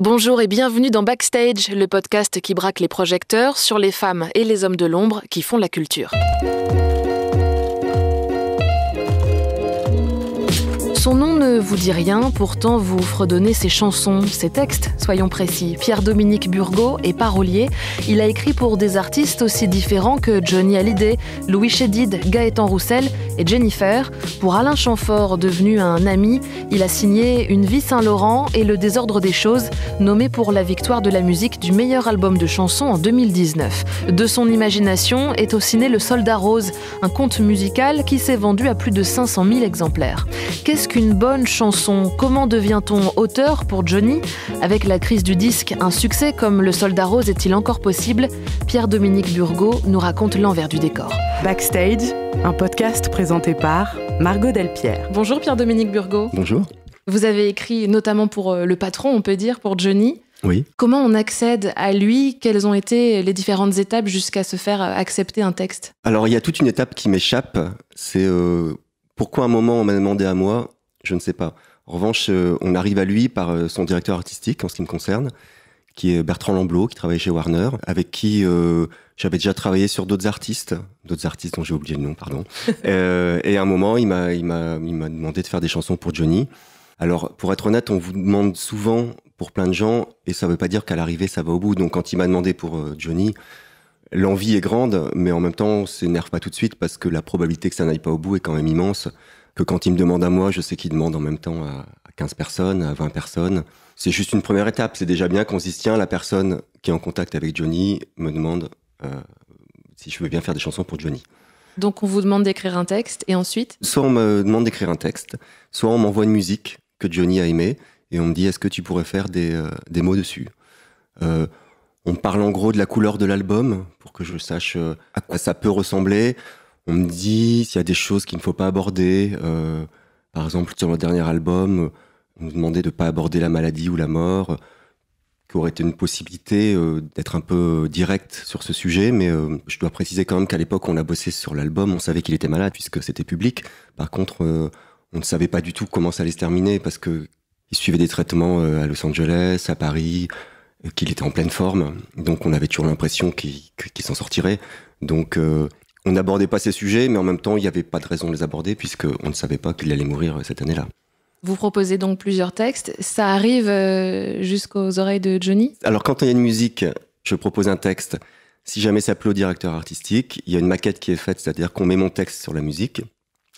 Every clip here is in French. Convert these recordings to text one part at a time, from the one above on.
Bonjour et bienvenue dans Backstage, le podcast qui braque les projecteurs sur les femmes et les hommes de l'ombre qui font la culture. vous dit rien, pourtant vous fredonnez ses chansons, ses textes, soyons précis. Pierre-Dominique Burgot est parolier. Il a écrit pour des artistes aussi différents que Johnny Hallyday, Louis Chédid, Gaëtan Roussel et Jennifer. Pour Alain Chamfort, devenu un ami, il a signé Une vie Saint-Laurent et Le désordre des choses, nommé pour la victoire de la musique du meilleur album de chansons en 2019. De son imagination est aussi né Le Soldat Rose, un conte musical qui s'est vendu à plus de 500 000 exemplaires. Qu'est-ce qu'une bonne Chanson Comment devient-on auteur pour Johnny Avec la crise du disque, un succès comme Le Soldat Rose est-il encore possible Pierre-Dominique Burgot nous raconte l'envers du décor. Backstage, un podcast présenté par Margot Delpierre. Bonjour Pierre-Dominique Burgot. Bonjour. Vous avez écrit notamment pour euh, le patron, on peut dire, pour Johnny. Oui. Comment on accède à lui Quelles ont été les différentes étapes jusqu'à se faire euh, accepter un texte Alors, il y a toute une étape qui m'échappe. C'est euh, pourquoi à un moment on m'a demandé à moi je ne sais pas. En revanche, euh, on arrive à lui par euh, son directeur artistique, en ce qui me concerne, qui est Bertrand Lamblot, qui travaille chez Warner, avec qui euh, j'avais déjà travaillé sur d'autres artistes, d'autres artistes dont j'ai oublié le nom, pardon. et à un moment, il m'a, demandé de faire des chansons pour Johnny. Alors, pour être honnête, on vous demande souvent pour plein de gens, et ça ne veut pas dire qu'à l'arrivée, ça va au bout. Donc, quand il m'a demandé pour Johnny, l'envie est grande, mais en même temps, on s'énerve pas tout de suite parce que la probabilité que ça n'aille pas au bout est quand même immense quand il me demande à moi, je sais qu'il demande en même temps à, 15 personnes, à 20 personnes. C'est juste une première étape. C'est déjà bien qu'on s'y tient. La personne qui est en contact avec Johnny me demande euh, si je veux bien faire des chansons pour Johnny. Donc on vous demande d'écrire un texte et ensuite Soit on me demande d'écrire un texte, soit on m'envoie une musique que Johnny a aimée et on me dit est-ce que tu pourrais faire des, euh, mots dessus euh, On parle en gros de la couleur de l'album pour que je sache à quoi ça peut ressembler on me dit s'il y a des choses qu'il ne faut pas aborder. Euh, par exemple, sur mon dernier album, on nous demandait de ne pas aborder la maladie ou la mort, qu'aurait aurait été une possibilité euh, d'être un peu direct sur ce sujet. Mais euh, je dois préciser quand même qu'à l'époque, on a bossé sur l'album, on savait qu'il était malade puisque c'était public. Par contre, on ne savait pas du tout comment ça allait se terminer parce qu'il suivait des traitements à Los Angeles, à Paris, qu'il était en pleine forme. Donc on avait toujours l'impression qu'il s'en sortirait. Donc on n'abordait pas ces sujets, mais en même temps, il n'y avait pas de raison de les aborder puisqu'on ne savait pas qu'il allait mourir euh, cette année-là. Vous proposez donc plusieurs textes. Ça arrive euh, jusqu'aux oreilles de Johnny Alors, quand il y a une musique, je propose un texte. Si jamais ça plaît au directeur artistique, il y a une maquette qui est faite, c'est-à-dire qu'on met mon texte sur la musique.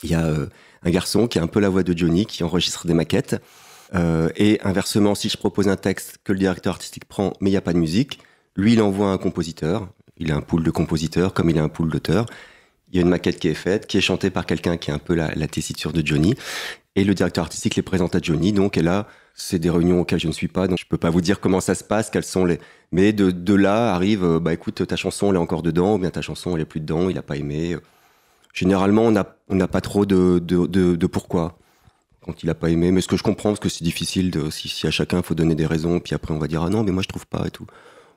Il y a euh, un garçon qui a un peu la voix de Johnny qui enregistre des maquettes. et inversement, si je propose un texte que le directeur artistique prend, mais il n'y a pas de musique, lui, il envoie un compositeur, il a un pool de compositeurs comme il a un pool d'auteurs. Il y a une maquette qui est faite, qui est chantée par quelqu'un qui est un peu la, tessiture de Johnny. Et le directeur artistique les présente à Johnny. Donc, et là, c'est des réunions auxquelles je ne suis pas. Donc, je ne peux pas vous dire comment ça se passe, quels sont les. Mais de, là arrive, euh, bah écoute, ta chanson, elle est encore dedans, ou bien ta chanson, elle est plus dedans, il n'a pas aimé. Généralement, on n'a pas trop de, de, pourquoi quand il n'a pas aimé. Mais ce que je comprends, c'est que c'est difficile, de, si, à chacun, il faut donner des raisons, puis après on va dire ah non, mais moi je trouve pas et tout.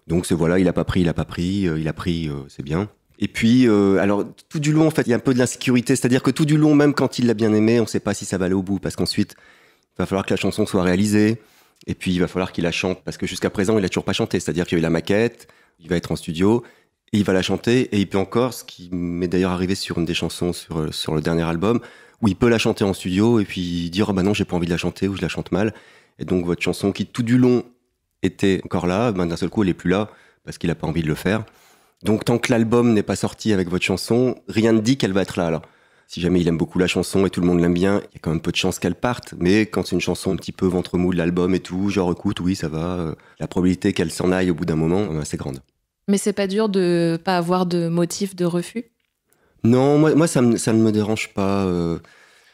Donc ce voilà, il a pas pris, il a pas pris, euh, il a pris, euh, c'est bien. Et puis, euh, alors tout du long, en fait, il y a un peu de l'insécurité, c'est-à-dire que tout du long, même quand il l'a bien aimé, on ne sait pas si ça va aller au bout, parce qu'ensuite, il va falloir que la chanson soit réalisée, et puis il va falloir qu'il la chante, parce que jusqu'à présent, il a toujours pas chanté, c'est-à-dire qu'il y a eu la maquette, il va être en studio, et il va la chanter, et il peut encore, ce qui m'est d'ailleurs arrivé sur une des chansons sur, sur le dernier album, où il peut la chanter en studio, et puis dire, oh bah non, j'ai pas envie de la chanter, ou je la chante mal. Et donc votre chanson qui tout du long était encore là, ben, d'un seul coup, elle est plus là parce qu'il n'a pas envie de le faire. Donc, tant que l'album n'est pas sorti avec votre chanson, rien ne dit qu'elle va être là. Alors, si jamais il aime beaucoup la chanson et tout le monde l'aime bien, il y a quand même peu de chances qu'elle parte. Mais quand c'est une chanson un petit peu ventre mou de l'album et tout, genre écoute, oui, ça va, euh, la probabilité qu'elle s'en aille au bout d'un moment, c'est euh, grande. Mais c'est pas dur de pas avoir de motif de refus Non, moi, ça, ne me dérange pas. Euh.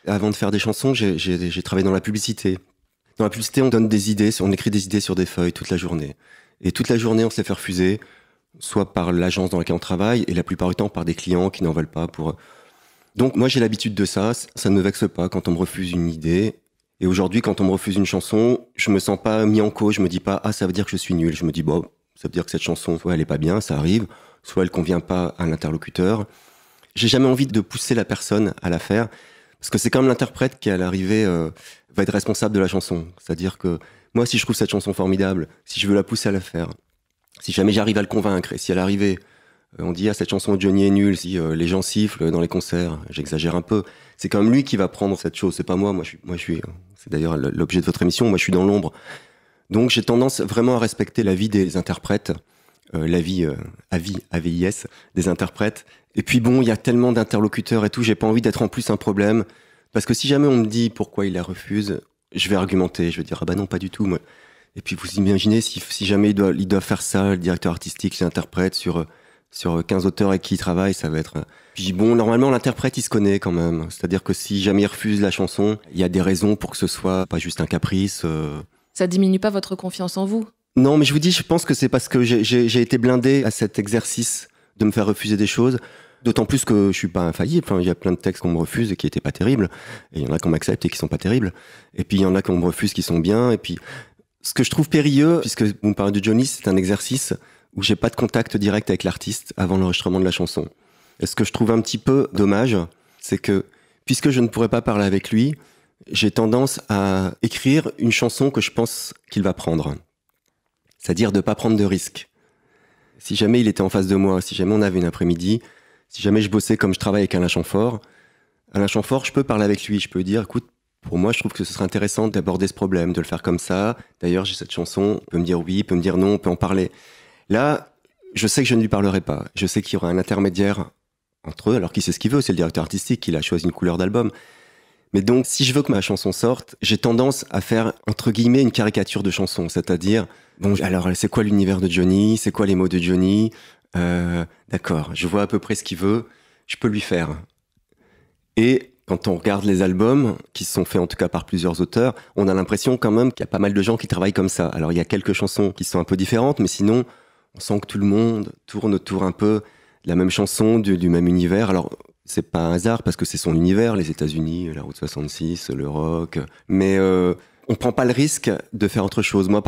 avant de faire des chansons, j'ai travaillé dans la publicité. Dans la publicité, on donne des idées, on écrit des idées sur des feuilles toute la journée. Et toute la journée, on se fait refuser, soit par l'agence dans laquelle on travaille, et la plupart du temps par des clients qui n'en veulent pas pour. Euh. Donc moi, j'ai l'habitude de ça, ça ne me vexe pas quand on me refuse une idée. Et aujourd'hui, quand on me refuse une chanson, je me sens pas mis en cause, je me dis pas, ah, ça veut dire que je suis nul. Je me dis, bon, ça veut dire que cette chanson, soit elle est pas bien, ça arrive, soit elle convient pas à l'interlocuteur. J'ai jamais envie de pousser la personne à la faire, parce que c'est quand même l'interprète qui, à l'arrivée, euh, être responsable de la chanson. C'est-à-dire que moi, si je trouve cette chanson formidable, si je veux la pousser à la faire, si jamais j'arrive à le convaincre, et si elle l'arrivée, euh, on dit à ah, cette chanson Johnny est nul, si euh, les gens sifflent dans les concerts, j'exagère un peu, c'est quand même lui qui va prendre cette chose, c'est pas moi, moi je suis, moi, je suis euh, c'est d'ailleurs l'objet de votre émission, moi je suis dans l'ombre. Donc j'ai tendance vraiment à respecter la vie des interprètes, l'avis la vie, avis, AVIS, des interprètes. Et puis bon, il y a tellement d'interlocuteurs et tout, j'ai pas envie d'être en plus un problème. Parce que si jamais on me dit pourquoi il la refuse, je vais argumenter, je vais dire ah bah non, pas du tout. Moi. Et puis vous imaginez si, jamais il doit, faire ça, le directeur artistique, l'interprète sur sur 15 auteurs avec qui il travaille, ça va être. Euh, puis bon, normalement l'interprète il se connaît quand même. C'est-à-dire que si jamais il refuse la chanson, il y a des raisons pour que ce soit pas juste un caprice. Euh. Ça diminue pas votre confiance en vous Non, mais je vous dis, je pense que c'est parce que j'ai été blindé à cet exercice de me faire refuser des choses D'autant plus que je suis pas infaillible. Enfin, il y a plein de textes qu'on me refuse et qui étaient pas terribles. Et il y en a qu'on m'accepte et qui sont pas terribles. Et puis il y en a qu'on me refuse qui sont bien. Et puis ce que je trouve périlleux, puisque vous me parlez de Johnny, c'est un exercice où j'ai pas de contact direct avec l'artiste avant l'enregistrement de la chanson. Et ce que je trouve un petit peu dommage, c'est que puisque je ne pourrais pas parler avec lui, j'ai tendance à écrire une chanson que je pense qu'il va prendre. C'est-à-dire de pas prendre de risques. Si jamais il était en face de moi, si jamais on avait une après-midi, si jamais je bossais comme je travaille avec Alain Chamfort, Alain Chamfort, je peux parler avec lui, je peux dire, écoute, pour moi, je trouve que ce serait intéressant d'aborder ce problème, de le faire comme ça. D'ailleurs, j'ai cette chanson, on peut me dire oui, on peut me dire non, on peut en parler. Là, je sais que je ne lui parlerai pas. Je sais qu'il y aura un intermédiaire entre eux, alors qui sait ce qu'il veut, c'est le directeur artistique qui a choisi une couleur d'album. Mais donc, si je veux que ma chanson sorte, j'ai tendance à faire, entre guillemets, une caricature de chanson. C'est-à-dire, bon, alors, c'est quoi l'univers de Johnny C'est quoi les mots de Johnny euh, d'accord, je vois à peu près ce qu'il veut, je peux lui faire. Et quand on regarde les albums, qui sont faits en tout cas par plusieurs auteurs, on a l'impression quand même qu'il y a pas mal de gens qui travaillent comme ça. Alors il y a quelques chansons qui sont un peu différentes, mais sinon, on sent que tout le monde tourne autour un peu la même chanson, du, même univers. Alors c'est pas un hasard parce que c'est son univers, les États-Unis, la route 66, le rock. Mais euh, on prend pas le risque de faire autre chose. Moi,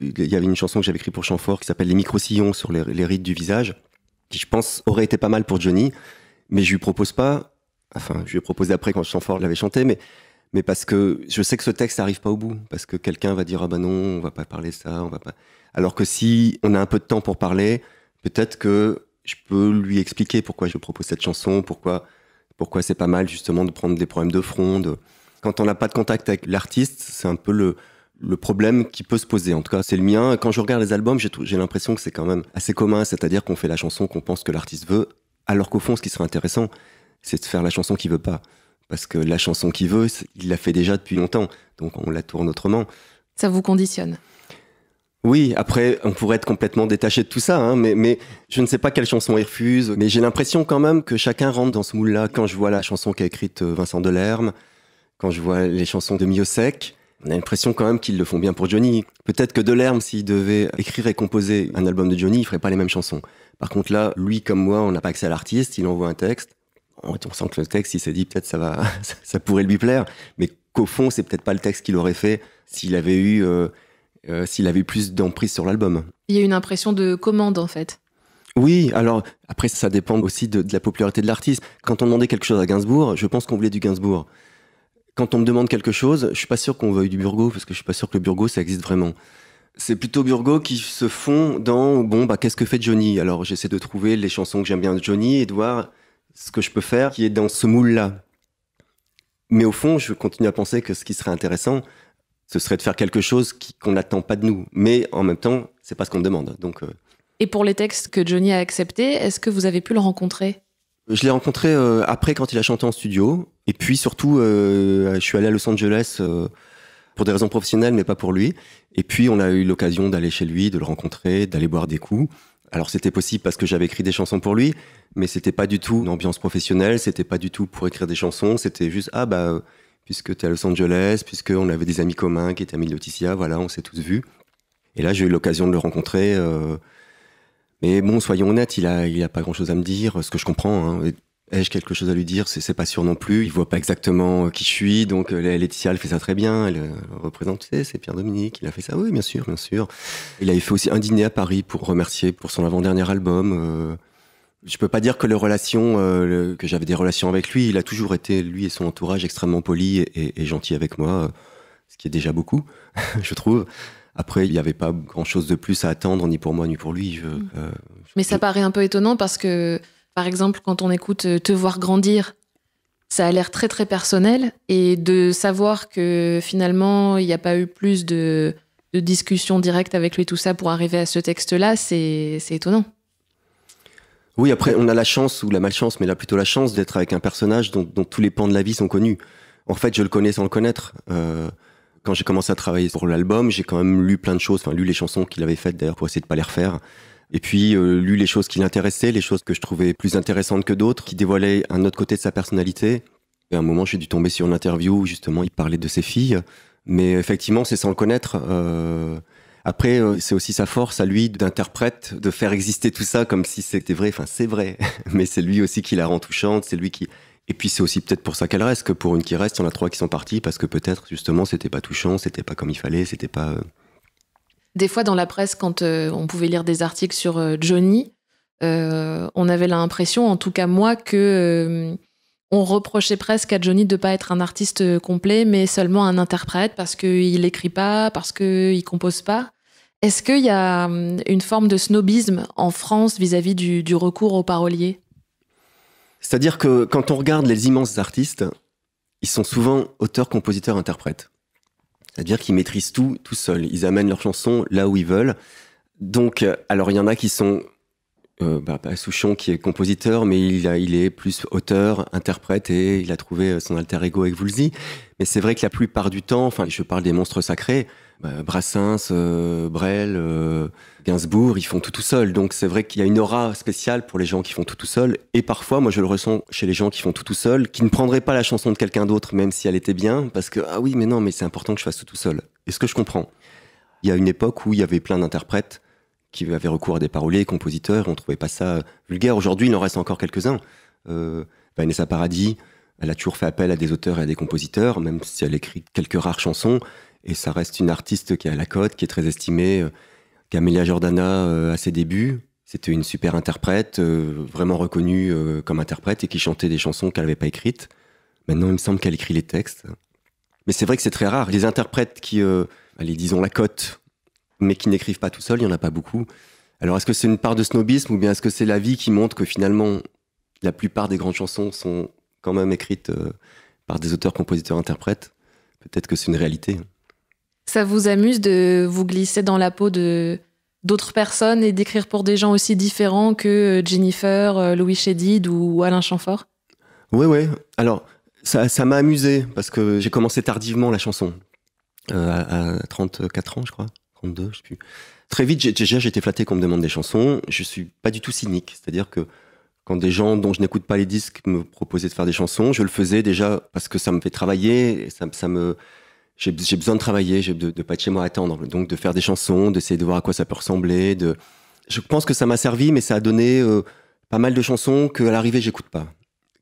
il y avait une chanson que j'avais écrite pour Chanfort qui s'appelle Les micro-sillons sur les, les, rides du visage, qui je pense aurait été pas mal pour Johnny, mais je lui propose pas, enfin, je lui ai proposé après quand Chanfort l'avait chanté, mais, mais parce que je sais que ce texte n'arrive pas au bout, parce que quelqu'un va dire, ah ben non, on va pas parler ça, on va pas. Alors que si on a un peu de temps pour parler, peut-être que je peux lui expliquer pourquoi je propose cette chanson, pourquoi, pourquoi c'est pas mal justement de prendre des problèmes de front, de, quand on n'a pas de contact avec l'artiste, c'est un peu le, problème qui peut se poser. En tout cas, c'est le mien. Quand je regarde les albums, j'ai l'impression que c'est quand même assez commun, c'est-à-dire qu'on fait la chanson qu'on pense que l'artiste veut, alors qu'au fond, ce qui serait intéressant, c'est de faire la chanson qu'il veut pas. Parce que la chanson qu'il veut, il l'a fait déjà depuis longtemps, donc on la tourne autrement. Ça vous conditionne oui, après, on pourrait être complètement détaché de tout ça, hein, mais, je ne sais pas quelle chanson il refuse, mais j'ai l'impression quand même que chacun rentre dans ce moule-là. Quand je vois la chanson qu'a écrite euh, Vincent Delerme, quand je vois les chansons de Mio Sec, on a l'impression quand même qu'ils le font bien pour Johnny. Peut-être que Delerme, s'il devait écrire et composer un album de Johnny, il ferait pas les mêmes chansons. Par contre là, lui comme moi, on n'a pas accès à l'artiste, il envoie un texte. On sent que le texte, il s'est dit peut-être ça va, ça pourrait lui plaire, mais qu'au fond, c'est peut-être pas le texte qu'il aurait fait s'il avait eu, euh, euh, s'il avait plus d'emprise sur l'album. Il y a une impression de commande en fait. Oui, alors après ça dépend aussi de, de la popularité de l'artiste. Quand on demandait quelque chose à Gainsbourg, je pense qu'on voulait du Gainsbourg. Quand on me demande quelque chose, je suis pas sûr qu'on veuille du Burgo, parce que je suis pas sûr que le Burgo, ça existe vraiment. C'est plutôt Burgo qui se fond dans, bon, bah, qu'est-ce que fait Johnny Alors, j'essaie de trouver les chansons que j'aime bien de Johnny et de voir ce que je peux faire qui est dans ce moule-là. Mais au fond, je continue à penser que ce qui serait intéressant, ce serait de faire quelque chose qu'on n'attend pas de nous. Mais en même temps, c'est pas ce qu'on demande. Donc, euh, Et pour les textes que Johnny a acceptés, est-ce que vous avez pu le rencontrer euh, je l'ai rencontré euh, après quand il a chanté en studio. Et puis surtout, euh, je suis allé à Los Angeles pour des raisons professionnelles, mais pas pour lui. Et puis on a eu l'occasion d'aller chez lui, de le rencontrer, d'aller boire des coups. Alors c'était possible parce que j'avais écrit des chansons pour lui, mais c'était pas du tout une ambiance professionnelle, c'était pas du tout pour écrire des chansons, c'était juste ah bah puisque tu es à Los Angeles, puisque on avait des amis communs qui étaient amis de Laetitia, voilà, on s'est tous vus. Et là j'ai eu l'occasion de le rencontrer. Mais bon, soyons honnêtes, il a, il a pas grand chose à me dire, ce que je comprends. Hein. Ai-je quelque chose à lui dire C'est pas sûr non plus. Il voit pas exactement euh, qui je suis. Donc euh, Laetitia, elle fait ça très bien. Elle, euh, tu sais, c'est Pierre Dominique. Il a fait ça. Oui, bien sûr, bien sûr. Il avait fait aussi un dîner à Paris pour remercier pour son avant-dernier album. Je peux pas dire que les relations, que j'avais des relations avec lui. Il a toujours été, lui et son entourage, extrêmement poli et, et gentil avec moi, ce qui est déjà beaucoup, je trouve. Après, il n'y avait pas grand-chose de plus à attendre, ni pour moi, ni pour lui. Mm. Euh, mais ça paraît un peu étonnant parce que, par exemple, quand on écoute euh, Te voir grandir, ça a l'air très très personnel. Et de savoir que finalement, il n'y a pas eu plus de, discussions directes avec lui, tout ça, pour arriver à ce texte-là, c'est étonnant. Oui, après, on a la chance ou la malchance, mais là plutôt la chance d'être avec un personnage dont, tous les pans de la vie sont connus. En fait, je le connais sans le connaître. Euh, quand j'ai commencé à travailler pour l'album, j'ai quand même lu plein de choses, enfin lu les chansons qu'il avait faites d'ailleurs pour essayer de pas les refaire. Et puis euh, lu les choses qui l'intéressaient, les choses que je trouvais plus intéressantes que d'autres, qui dévoilaient un autre côté de sa personnalité. Et à un moment, j'ai dû tomber sur une interview où justement il parlait de ses filles. Mais effectivement, c'est sans le connaître. Euh, après, euh, c'est aussi sa force à lui d'interprète, de faire exister tout ça comme si c'était vrai. Enfin, c'est vrai, mais c'est lui aussi qui la rend touchante, c'est lui qui et puis c'est aussi peut-être pour ça qu'elle reste, que pour une qui reste, on a trois qui sont partis parce que peut-être justement c'était pas touchant, c'était pas comme il fallait, c'était pas. Euh. Des fois dans la presse, quand euh, on pouvait lire des articles sur euh, Johnny, on avait l'impression, en tout cas moi, que on reprochait presque à Johnny de pas être un artiste complet, mais seulement un interprète parce qu'il écrit pas, parce qu'il compose pas. Est-ce qu'il y a hum, une forme de snobisme en France vis-à-vis du, du recours aux paroliers c'est-à-dire que quand on regarde les immenses artistes, ils sont souvent auteurs, compositeurs, interprètes. C'est-à-dire qu'ils maîtrisent tout tout seuls. Ils amènent leurs chansons là où ils veulent. Donc, euh, alors il y en a qui sont euh, bah, bah, Souchon qui est compositeur, mais il, il, est plus auteur, interprète et il a trouvé euh, son alter ego avec Woolsey. Mais c'est vrai que la plupart du temps, enfin, je parle des monstres sacrés, euh, Brassens, euh, Brel, euh, Gainsbourg, ils font tout tout seul. Donc c'est vrai qu'il y a une aura spéciale pour les gens qui font tout tout seul. Et parfois, moi je le ressens chez les gens qui font tout tout seul, qui ne prendraient pas la chanson de quelqu'un d'autre, même si elle était bien, parce que ah oui, mais non, mais c'est important que je fasse tout tout seul. Est-ce que je comprends Il y a une époque où il y avait plein d'interprètes qui avaient recours à des paroliers, compositeurs, on trouvait pas ça vulgaire. Aujourd'hui, il en reste encore quelques-uns. Euh, Vanessa Paradis, elle a toujours fait appel à des auteurs et à des compositeurs, même si elle écrit quelques rares chansons. Et ça reste une artiste qui a la cote, qui est très estimée. Euh, Camélia Jordana, euh, à ses débuts, c'était une super interprète, euh, vraiment reconnue comme interprète et qui chantait des chansons qu'elle n'avait pas écrites. Maintenant, il me semble qu'elle écrit les textes. Mais c'est vrai que c'est très rare. Les interprètes qui, allez, disons la cote, mais qui n'écrivent pas tout seul, il n'y en a pas beaucoup. Alors, est-ce que c'est une part de snobisme ou bien est-ce que c'est la vie qui montre que finalement, la plupart des grandes chansons sont quand même écrites par des auteurs, compositeurs, interprètes Peut-être que c'est une réalité. Ça vous amuse de vous glisser dans la peau de d'autres personnes et d'écrire pour des gens aussi différents que euh, Jennifer, euh, Louis Chédid ou Alain Chamfort Oui, oui. Alors, ça, m'a amusé parce que j'ai commencé tardivement la chanson, euh, à 34 ans, je crois, 32, je Très vite, déjà, j'étais flatté qu'on me demande des chansons. Je suis pas du tout cynique, c'est-à-dire que quand des gens dont je n'écoute pas les disques me proposaient de faire des chansons, je le faisais déjà parce que ça me fait travailler, et ça me j'ai besoin de travailler, j'ai de, ne pas chez moi attendre. Donc de faire des chansons, d'essayer de voir à quoi ça peut ressembler. De... Je pense que ça m'a servi, mais ça a donné euh, pas mal de chansons que à l'arrivée j'écoute pas,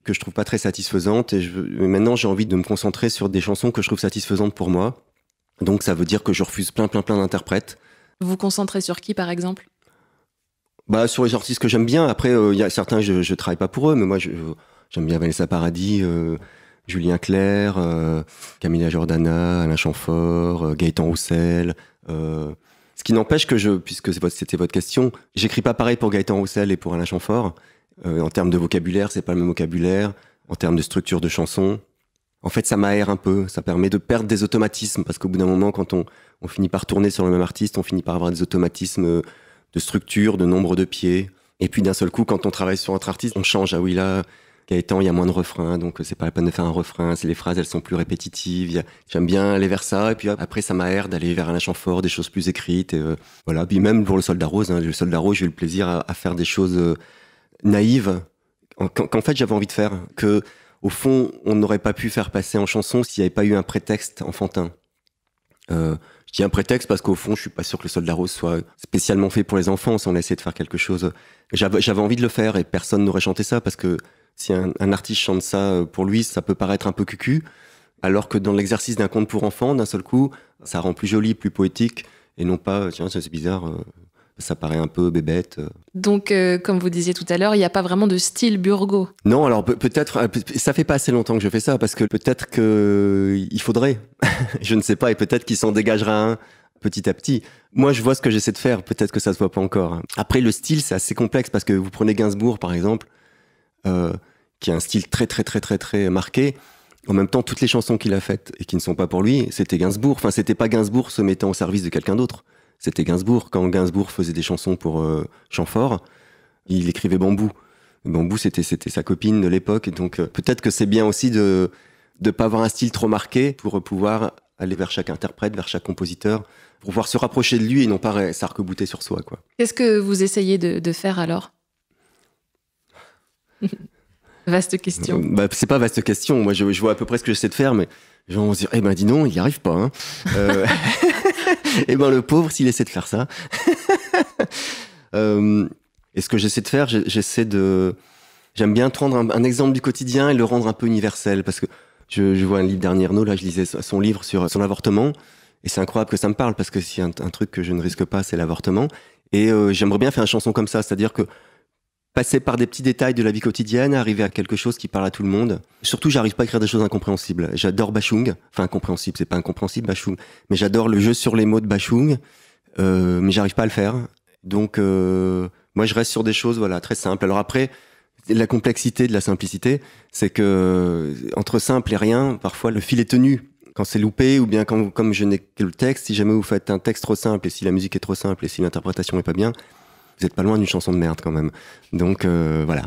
que je trouve pas très satisfaisantes. Et maintenant j'ai envie de me concentrer sur des chansons que je trouve satisfaisantes pour moi. Donc ça veut dire que je refuse plein plein plein d'interprètes. Vous vous concentrez sur qui par exemple Bah sur les artistes que j'aime bien. Après euh, il y a certains je, je travaille pas pour eux, mais moi j'aime bien Vanessa Paradis. Euh, Julien Claire euh, Camilla Jordana, Alain Chamfort, euh, Gaëtan Roussel. Euh, ce qui n'empêche que je, puisque c'était votre question, j'écris pas pareil pour Gaëtan Roussel et pour Alain Chamfort. en termes de vocabulaire, c'est pas le même vocabulaire. En termes de structure de chanson, en fait, ça m'aère un peu. Ça permet de perdre des automatismes parce qu'au bout d'un moment, quand on, finit par tourner sur le même artiste, on finit par avoir des automatismes de structure, de nombre de pieds. Et puis d'un seul coup, quand on travaille sur un autre artiste, on change. Ah oui, là, Gaëtan, il y a moins de refrains, donc euh, c'est pas la peine de faire un refrain. Les phrases, elles sont plus répétitives. J'aime bien aller vers ça. Et puis après, ça m'a l'air d'aller vers un chant fort, des choses plus écrites. Et, euh, voilà. Puis même pour le Soldat Rose, hein, le Soldat Rose, j'ai eu le plaisir à, faire des choses euh, naïves qu'en fait j'avais envie de faire. Que au fond, on n'aurait pas pu faire passer en chanson s'il n'y avait pas eu un prétexte enfantin. je dis un prétexte parce qu'au fond, je suis pas sûr que le soldat rose soit spécialement fait pour les enfants. Si on a essayé de faire quelque chose, j'avais envie de le faire et personne n'aurait chanté ça parce que si un, artiste chante ça euh, pour lui, ça peut paraître un peu cucu, alors que dans l'exercice d'un conte pour enfants, d'un seul coup, ça rend plus joli, plus poétique, et non pas, tiens, c'est bizarre, euh, ça paraît un peu bébête. Euh. Donc, comme vous disiez tout à l'heure, il n'y a pas vraiment de style Burgo. Non, alors peut-être, ça fait pas assez longtemps que je fais ça, parce que peut-être qu'il faudrait, je ne sais pas, et peut-être qu'il s'en dégagera un petit à petit. Moi, je vois ce que j'essaie de faire, peut-être que ça ne se voit pas encore. Hein. Après, le style, c'est assez complexe, parce que vous prenez Gainsbourg, par exemple, euh, qui a un style très très très très très marqué. En même temps, toutes les chansons qu'il a faites et qui ne sont pas pour lui, c'était Gainsbourg. Enfin, c'était pas Gainsbourg se mettant au service de quelqu'un d'autre. C'était Gainsbourg. Quand Gainsbourg faisait des chansons pour euh, Chamfort, il écrivait Bambou. Bambou, c'était c'était sa copine de l'époque. Donc euh, peut-être que c'est bien aussi de de pas avoir un style trop marqué pour euh, pouvoir aller vers chaque interprète, vers chaque compositeur, pour pouvoir se rapprocher de lui et non pas sarc sur soi. Qu'est-ce que vous essayez de faire alors Vaste question. Euh, bah, c'est pas vaste question. Moi, je, vois à peu près ce que j'essaie de faire, mais les gens se dire, eh ben, dis non, il n'y arrive pas. Hein. Euh, eh ben, le pauvre, s'il essaie de faire ça. Euh, et ce que j'essaie de faire, j'essaie de. J'aime bien prendre un, exemple du quotidien et le rendre un peu universel. Parce que je, vois un livre dernier là, je lisais son livre sur son avortement. Et c'est incroyable que ça me parle, parce que c'est un, truc que je ne risque pas, c'est l'avortement. Et j'aimerais bien faire une chanson comme ça, c'est-à-dire que passer par des petits détails de la vie quotidienne, arriver à quelque chose qui parle à tout le monde. Surtout, j'arrive pas à écrire des choses incompréhensibles. J'adore Bachung, enfin incompréhensible, c'est pas incompréhensible Bachung, mais j'adore le jeu sur les mots de Bachung, euh, mais j'arrive pas à le faire. Donc euh, moi, je reste sur des choses voilà très simples. Alors après, la complexité de la simplicité, c'est que euh, entre simple et rien, parfois le fil est tenu. Quand c'est loupé ou bien quand, comme je n'ai que le texte, si jamais vous faites un texte trop simple et si la musique est trop simple et si l'interprétation est pas bien, vous êtes pas loin d'une chanson de merde quand même. Donc euh, voilà.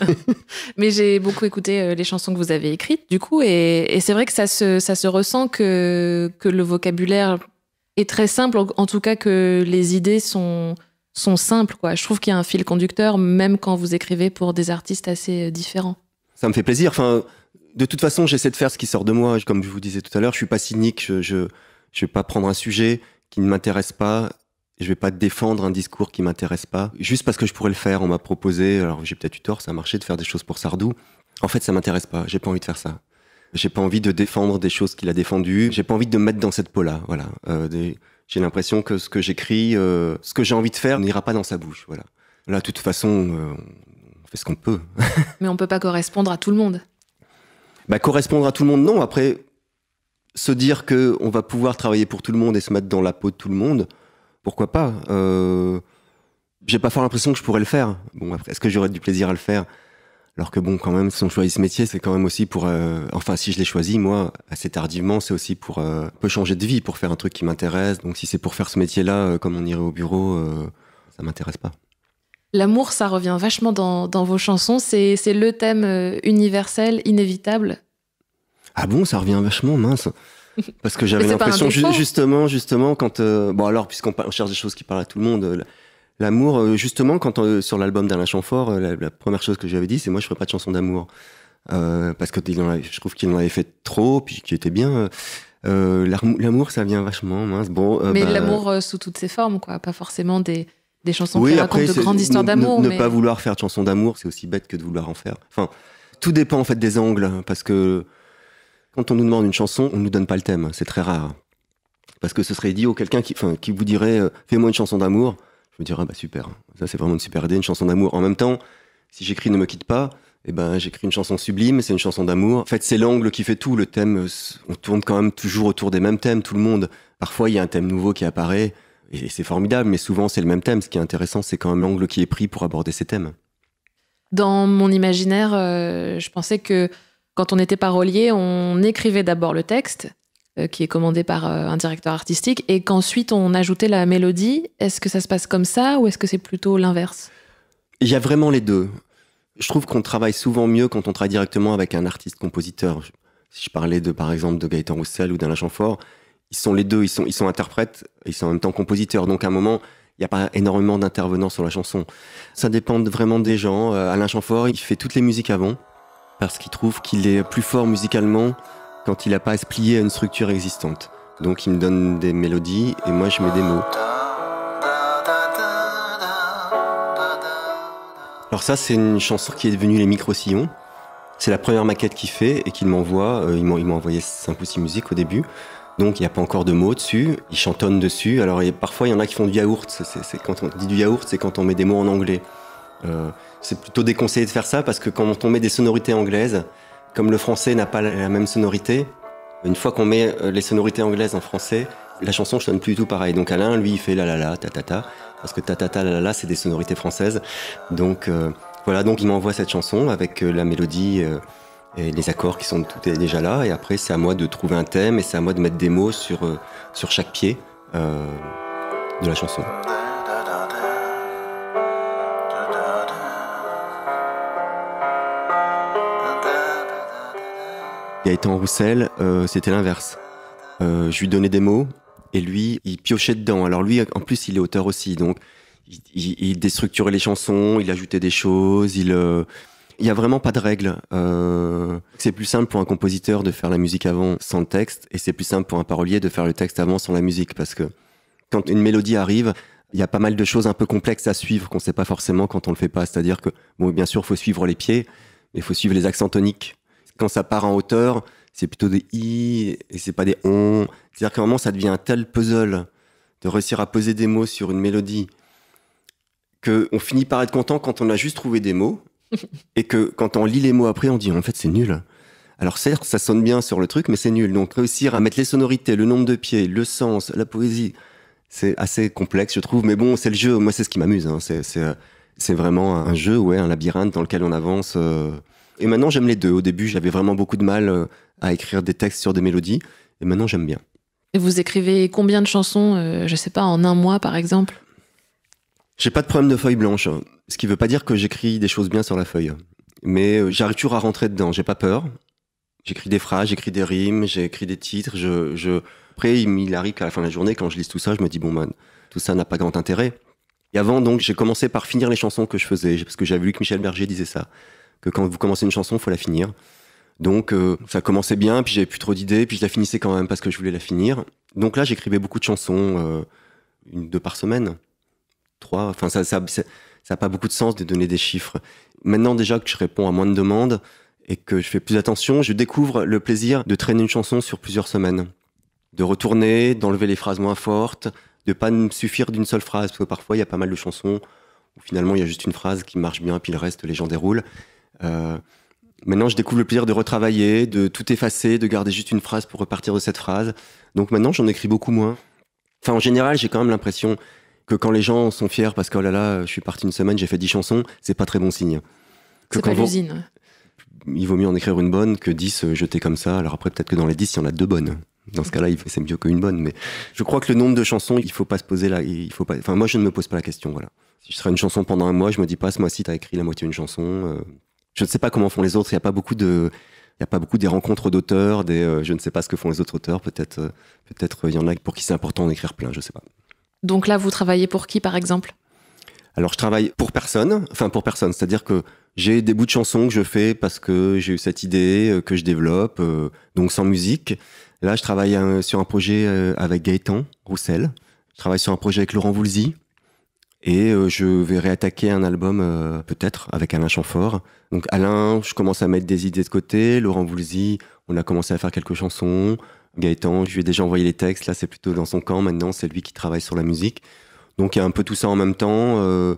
Mais j'ai beaucoup écouté euh, les chansons que vous avez écrites, du coup, et, c'est vrai que ça se, ça se ressent que, que le vocabulaire est très simple, en, tout cas que les idées sont, sont simples. Quoi. Je trouve qu'il y a un fil conducteur, même quand vous écrivez pour des artistes assez euh, différents. Ça me fait plaisir. Enfin, de toute façon, j'essaie de faire ce qui sort de moi. Comme je vous disais tout à l'heure, je suis pas cynique. Je, ne vais pas prendre un sujet qui ne m'intéresse pas je ne vais pas défendre un discours qui m'intéresse pas. Juste parce que je pourrais le faire, on m'a proposé, alors j'ai peut-être eu tort, ça a marché de faire des choses pour Sardou. En fait, ça m'intéresse pas, j'ai pas envie de faire ça. J'ai pas envie de défendre des choses qu'il a défendues, j'ai pas envie de me mettre dans cette peau-là, voilà. Euh, j'ai l'impression que ce que j'écris, euh, ce que j'ai envie de faire n'ira pas dans sa bouche, voilà. Là, de toute façon, euh, on fait ce qu'on peut. Mais on peut pas correspondre à tout le monde. Bah, correspondre à tout le monde, non. Après, se dire qu'on va pouvoir travailler pour tout le monde et se mettre dans la peau de tout le monde, pourquoi pas euh, J'ai pas fort l'impression que je pourrais le faire. Bon, après, est-ce que j'aurais du plaisir à le faire alors que bon, quand même, si on choisit ce métier, c'est quand même aussi pour... Euh, enfin, si je l'ai choisi, moi, assez tardivement, c'est aussi pour un euh, peu changer de vie, pour faire un truc qui m'intéresse. Donc si c'est pour faire ce métier-là, comme on irait au bureau, ça m'intéresse pas. L'amour, ça revient vachement dans, dans vos chansons. C'est le thème universel, inévitable. Ah bon, ça revient vachement, mince. Parce que j'avais l'impression, justement, justement, quand. Euh, bon, alors, puisqu'on cherche des choses qui parlent à tout le monde, euh, l'amour, euh, justement, quand sur l'album d'Alain Chamfort, la, première chose que j'avais dit, c'est moi, je ferai pas de chanson d'amour. parce que je trouve qu'il en avait fait trop, puis qu'il était bien. l'amour, ça vient vachement Bon, mais bah, l'amour sous toutes ses formes, quoi. Pas forcément des, chansons qui racontent de grandes histoires d'amour. Ne, ne pas vouloir faire de chansons d'amour, c'est aussi bête que de vouloir en faire. Enfin, tout dépend en fait des angles, hein, parce que quand on nous demande une chanson, on ne nous donne pas le thème, c'est très rare. Parce que ce serait dit au quelqu'un qui, qui vous dirait euh, Fais-moi une chanson d'amour, je me dirais ah, bah super, ça c'est vraiment une super idée, une chanson d'amour. En même temps, si j'écris Ne me quitte pas, eh ben, j'écris une chanson sublime, c'est une chanson d'amour. En fait, c'est l'angle qui fait tout. Le thème, euh, on tourne quand même toujours autour des mêmes thèmes, tout le monde. Parfois, il y a un thème nouveau qui apparaît, et c'est formidable, mais souvent, c'est le même thème. Ce qui est intéressant, c'est quand même l'angle qui est pris pour aborder ces thèmes. Dans mon imaginaire, euh, je pensais que quand on était parolier, on écrivait d'abord le texte, euh, qui est commandé par euh, un directeur artistique, et qu'ensuite on ajoutait la mélodie. Est-ce que ça se passe comme ça ou est-ce que c'est plutôt l'inverse Il y a vraiment les deux. Je trouve qu'on travaille souvent mieux quand on travaille directement avec un artiste-compositeur. Si je parlais de, par exemple, de Gaëtan Roussel ou d'Alain Chamfort, ils sont les deux, ils sont, ils sont interprètes, ils sont en même temps compositeurs. Donc à un moment, il n'y a pas énormément d'intervenants sur la chanson. Ça dépend vraiment des gens. Euh, Alain Chamfort, il fait toutes les musiques avant parce qu'il trouve qu'il est plus fort musicalement quand il n'a pas à se plier à une structure existante. Donc il me donne des mélodies et moi je mets des mots. Alors ça c'est une chanson qui est devenue Les micro C'est la première maquette qu'il fait et qu'il m'envoie. Euh, il m'a envoyé 5 ou 6 musiques au début. Donc il n'y a pas encore de mots dessus, Il chantonne dessus. Alors et parfois il y en a qui font du yaourt. C'est, quand on dit du yaourt, c'est quand on met des mots en anglais. Euh, c'est plutôt déconseillé de faire ça parce que quand on met des sonorités anglaises, comme le français n'a pas la même sonorité, une fois qu'on met euh, les sonorités anglaises en français, la chanson sonne plus du tout pareil. Donc Alain, lui, il fait la la la, ta ta ta, parce que ta ta ta la la la, c'est des sonorités françaises. Donc euh, voilà, donc il m'envoie cette chanson avec euh, la mélodie et les accords qui sont déjà là. Et après, c'est à moi de trouver un thème et c'est à moi de mettre des mots sur, sur chaque pied de la chanson. Étant Roussel, euh, c'était l'inverse. Euh, je lui donnais des mots et lui, il piochait dedans. Alors lui, en plus, il est auteur aussi, donc il, il, déstructurait les chansons, il ajoutait des choses, il... Euh, il n'y a vraiment pas de règles. c'est plus simple pour un compositeur de faire la musique avant sans le texte, et c'est plus simple pour un parolier de faire le texte avant sans la musique, parce que quand une mélodie arrive, il y a pas mal de choses un peu complexes à suivre qu'on ne sait pas forcément quand on le fait pas. C'est-à-dire que, bon, bien sûr, faut suivre les pieds, mais faut suivre les accents toniques quand ça part en hauteur, c'est plutôt des i et c'est pas des on. C'est-à-dire qu'à un moment, ça devient un tel puzzle de réussir à poser des mots sur une mélodie qu'on finit par être content quand on a juste trouvé des mots et que quand on lit les mots après, on dit en fait c'est nul. Alors certes, ça sonne bien sur le truc, mais c'est nul. Donc réussir à mettre les sonorités, le nombre de pieds, le sens, la poésie, c'est assez complexe, je trouve. Mais bon, c'est le jeu. Moi, c'est ce qui m'amuse. Hein. Euh, c'est, vraiment un jeu, ouais, un labyrinthe dans lequel on avance. Euh, et maintenant, j'aime les deux. Au début, j'avais vraiment beaucoup de mal euh, à écrire des textes sur des mélodies. Et maintenant, j'aime bien. Et vous écrivez combien de chansons, Je euh, je sais pas, en un mois par exemple J'ai pas de problème de feuille blanche. Hein. Ce qui veut pas dire que j'écris des choses bien sur la feuille. Mais euh, j'arrive toujours à rentrer dedans, j'ai pas peur. J'écris des phrases, j'écris des rimes, j'écris des titres. Je, je... Après, il arrive qu'à la fin de la journée, quand je lis tout ça, je me dis, bon, man, ben, tout ça n'a pas grand intérêt. Et avant, donc, j'ai commencé par finir les chansons que je faisais, parce que j'avais lu que Michel Berger disait ça que quand vous commencez une chanson, faut la finir. Donc euh, ça commençait bien, puis j'avais plus trop d'idées, puis je la finissais quand même parce que je voulais la finir. Donc là, j'écrivais beaucoup de chansons, euh, une deux par semaine, trois. Enfin, ça, ça, ça, a pas beaucoup de sens de donner des chiffres. Maintenant déjà que je réponds à moins de demandes et que je fais plus attention, je découvre le plaisir de traîner une chanson sur plusieurs semaines, de retourner, d'enlever les phrases moins fortes, de pas suffire d'une seule phrase parce que parfois il y a pas mal de chansons où finalement il y a juste une phrase qui marche bien, puis le reste les gens déroulent. Euh, maintenant, je découvre le plaisir de retravailler, de tout effacer, de garder juste une phrase pour repartir de cette phrase. Donc maintenant, j'en écris beaucoup moins. Enfin, en général, j'ai quand même l'impression que quand les gens sont fiers parce que oh là là, je suis parti une semaine, j'ai fait 10 chansons, c'est pas très bon signe. C'est pas l'usine. Il vaut mieux en écrire une bonne que 10 euh, jetées comme ça. Alors après, peut-être que dans les 10, il y en a deux bonnes. Dans ce cas-là, c'est mieux qu'une bonne. Mais je crois que le nombre de chansons, il faut pas se poser là. Il faut pas... Enfin, moi, je ne me pose pas la question. Voilà. Si je serais une chanson pendant un mois, je me dis pas ce mois-ci, t'as écrit la moitié d'une chanson. Euh, je ne sais pas comment font les autres. Il n'y a pas beaucoup de, a pas beaucoup des rencontres d'auteurs. Euh, je ne sais pas ce que font les autres auteurs. Peut-être, euh, peut-être euh, il y en a pour qui c'est important d'écrire plein. Je ne sais pas. Donc là, vous travaillez pour qui, par exemple Alors, je travaille pour personne. Enfin, pour personne. C'est-à-dire que j'ai des bouts de chansons que je fais parce que j'ai eu cette idée que je développe, donc sans musique. Là, je travaille sur un projet avec Gaëtan Roussel. Je travaille sur un projet avec Laurent Voulzy, et euh, je vais réattaquer un album, euh, peut-être, avec Alain Chamfort. Donc Alain, je commence à mettre des idées de côté. Laurent Voulzy, on a commencé à faire quelques chansons. Gaëtan, je lui ai déjà envoyé les textes. Là, c'est plutôt dans son camp. Maintenant, c'est lui qui travaille sur la musique. Donc il y a un peu tout ça en même temps. Euh,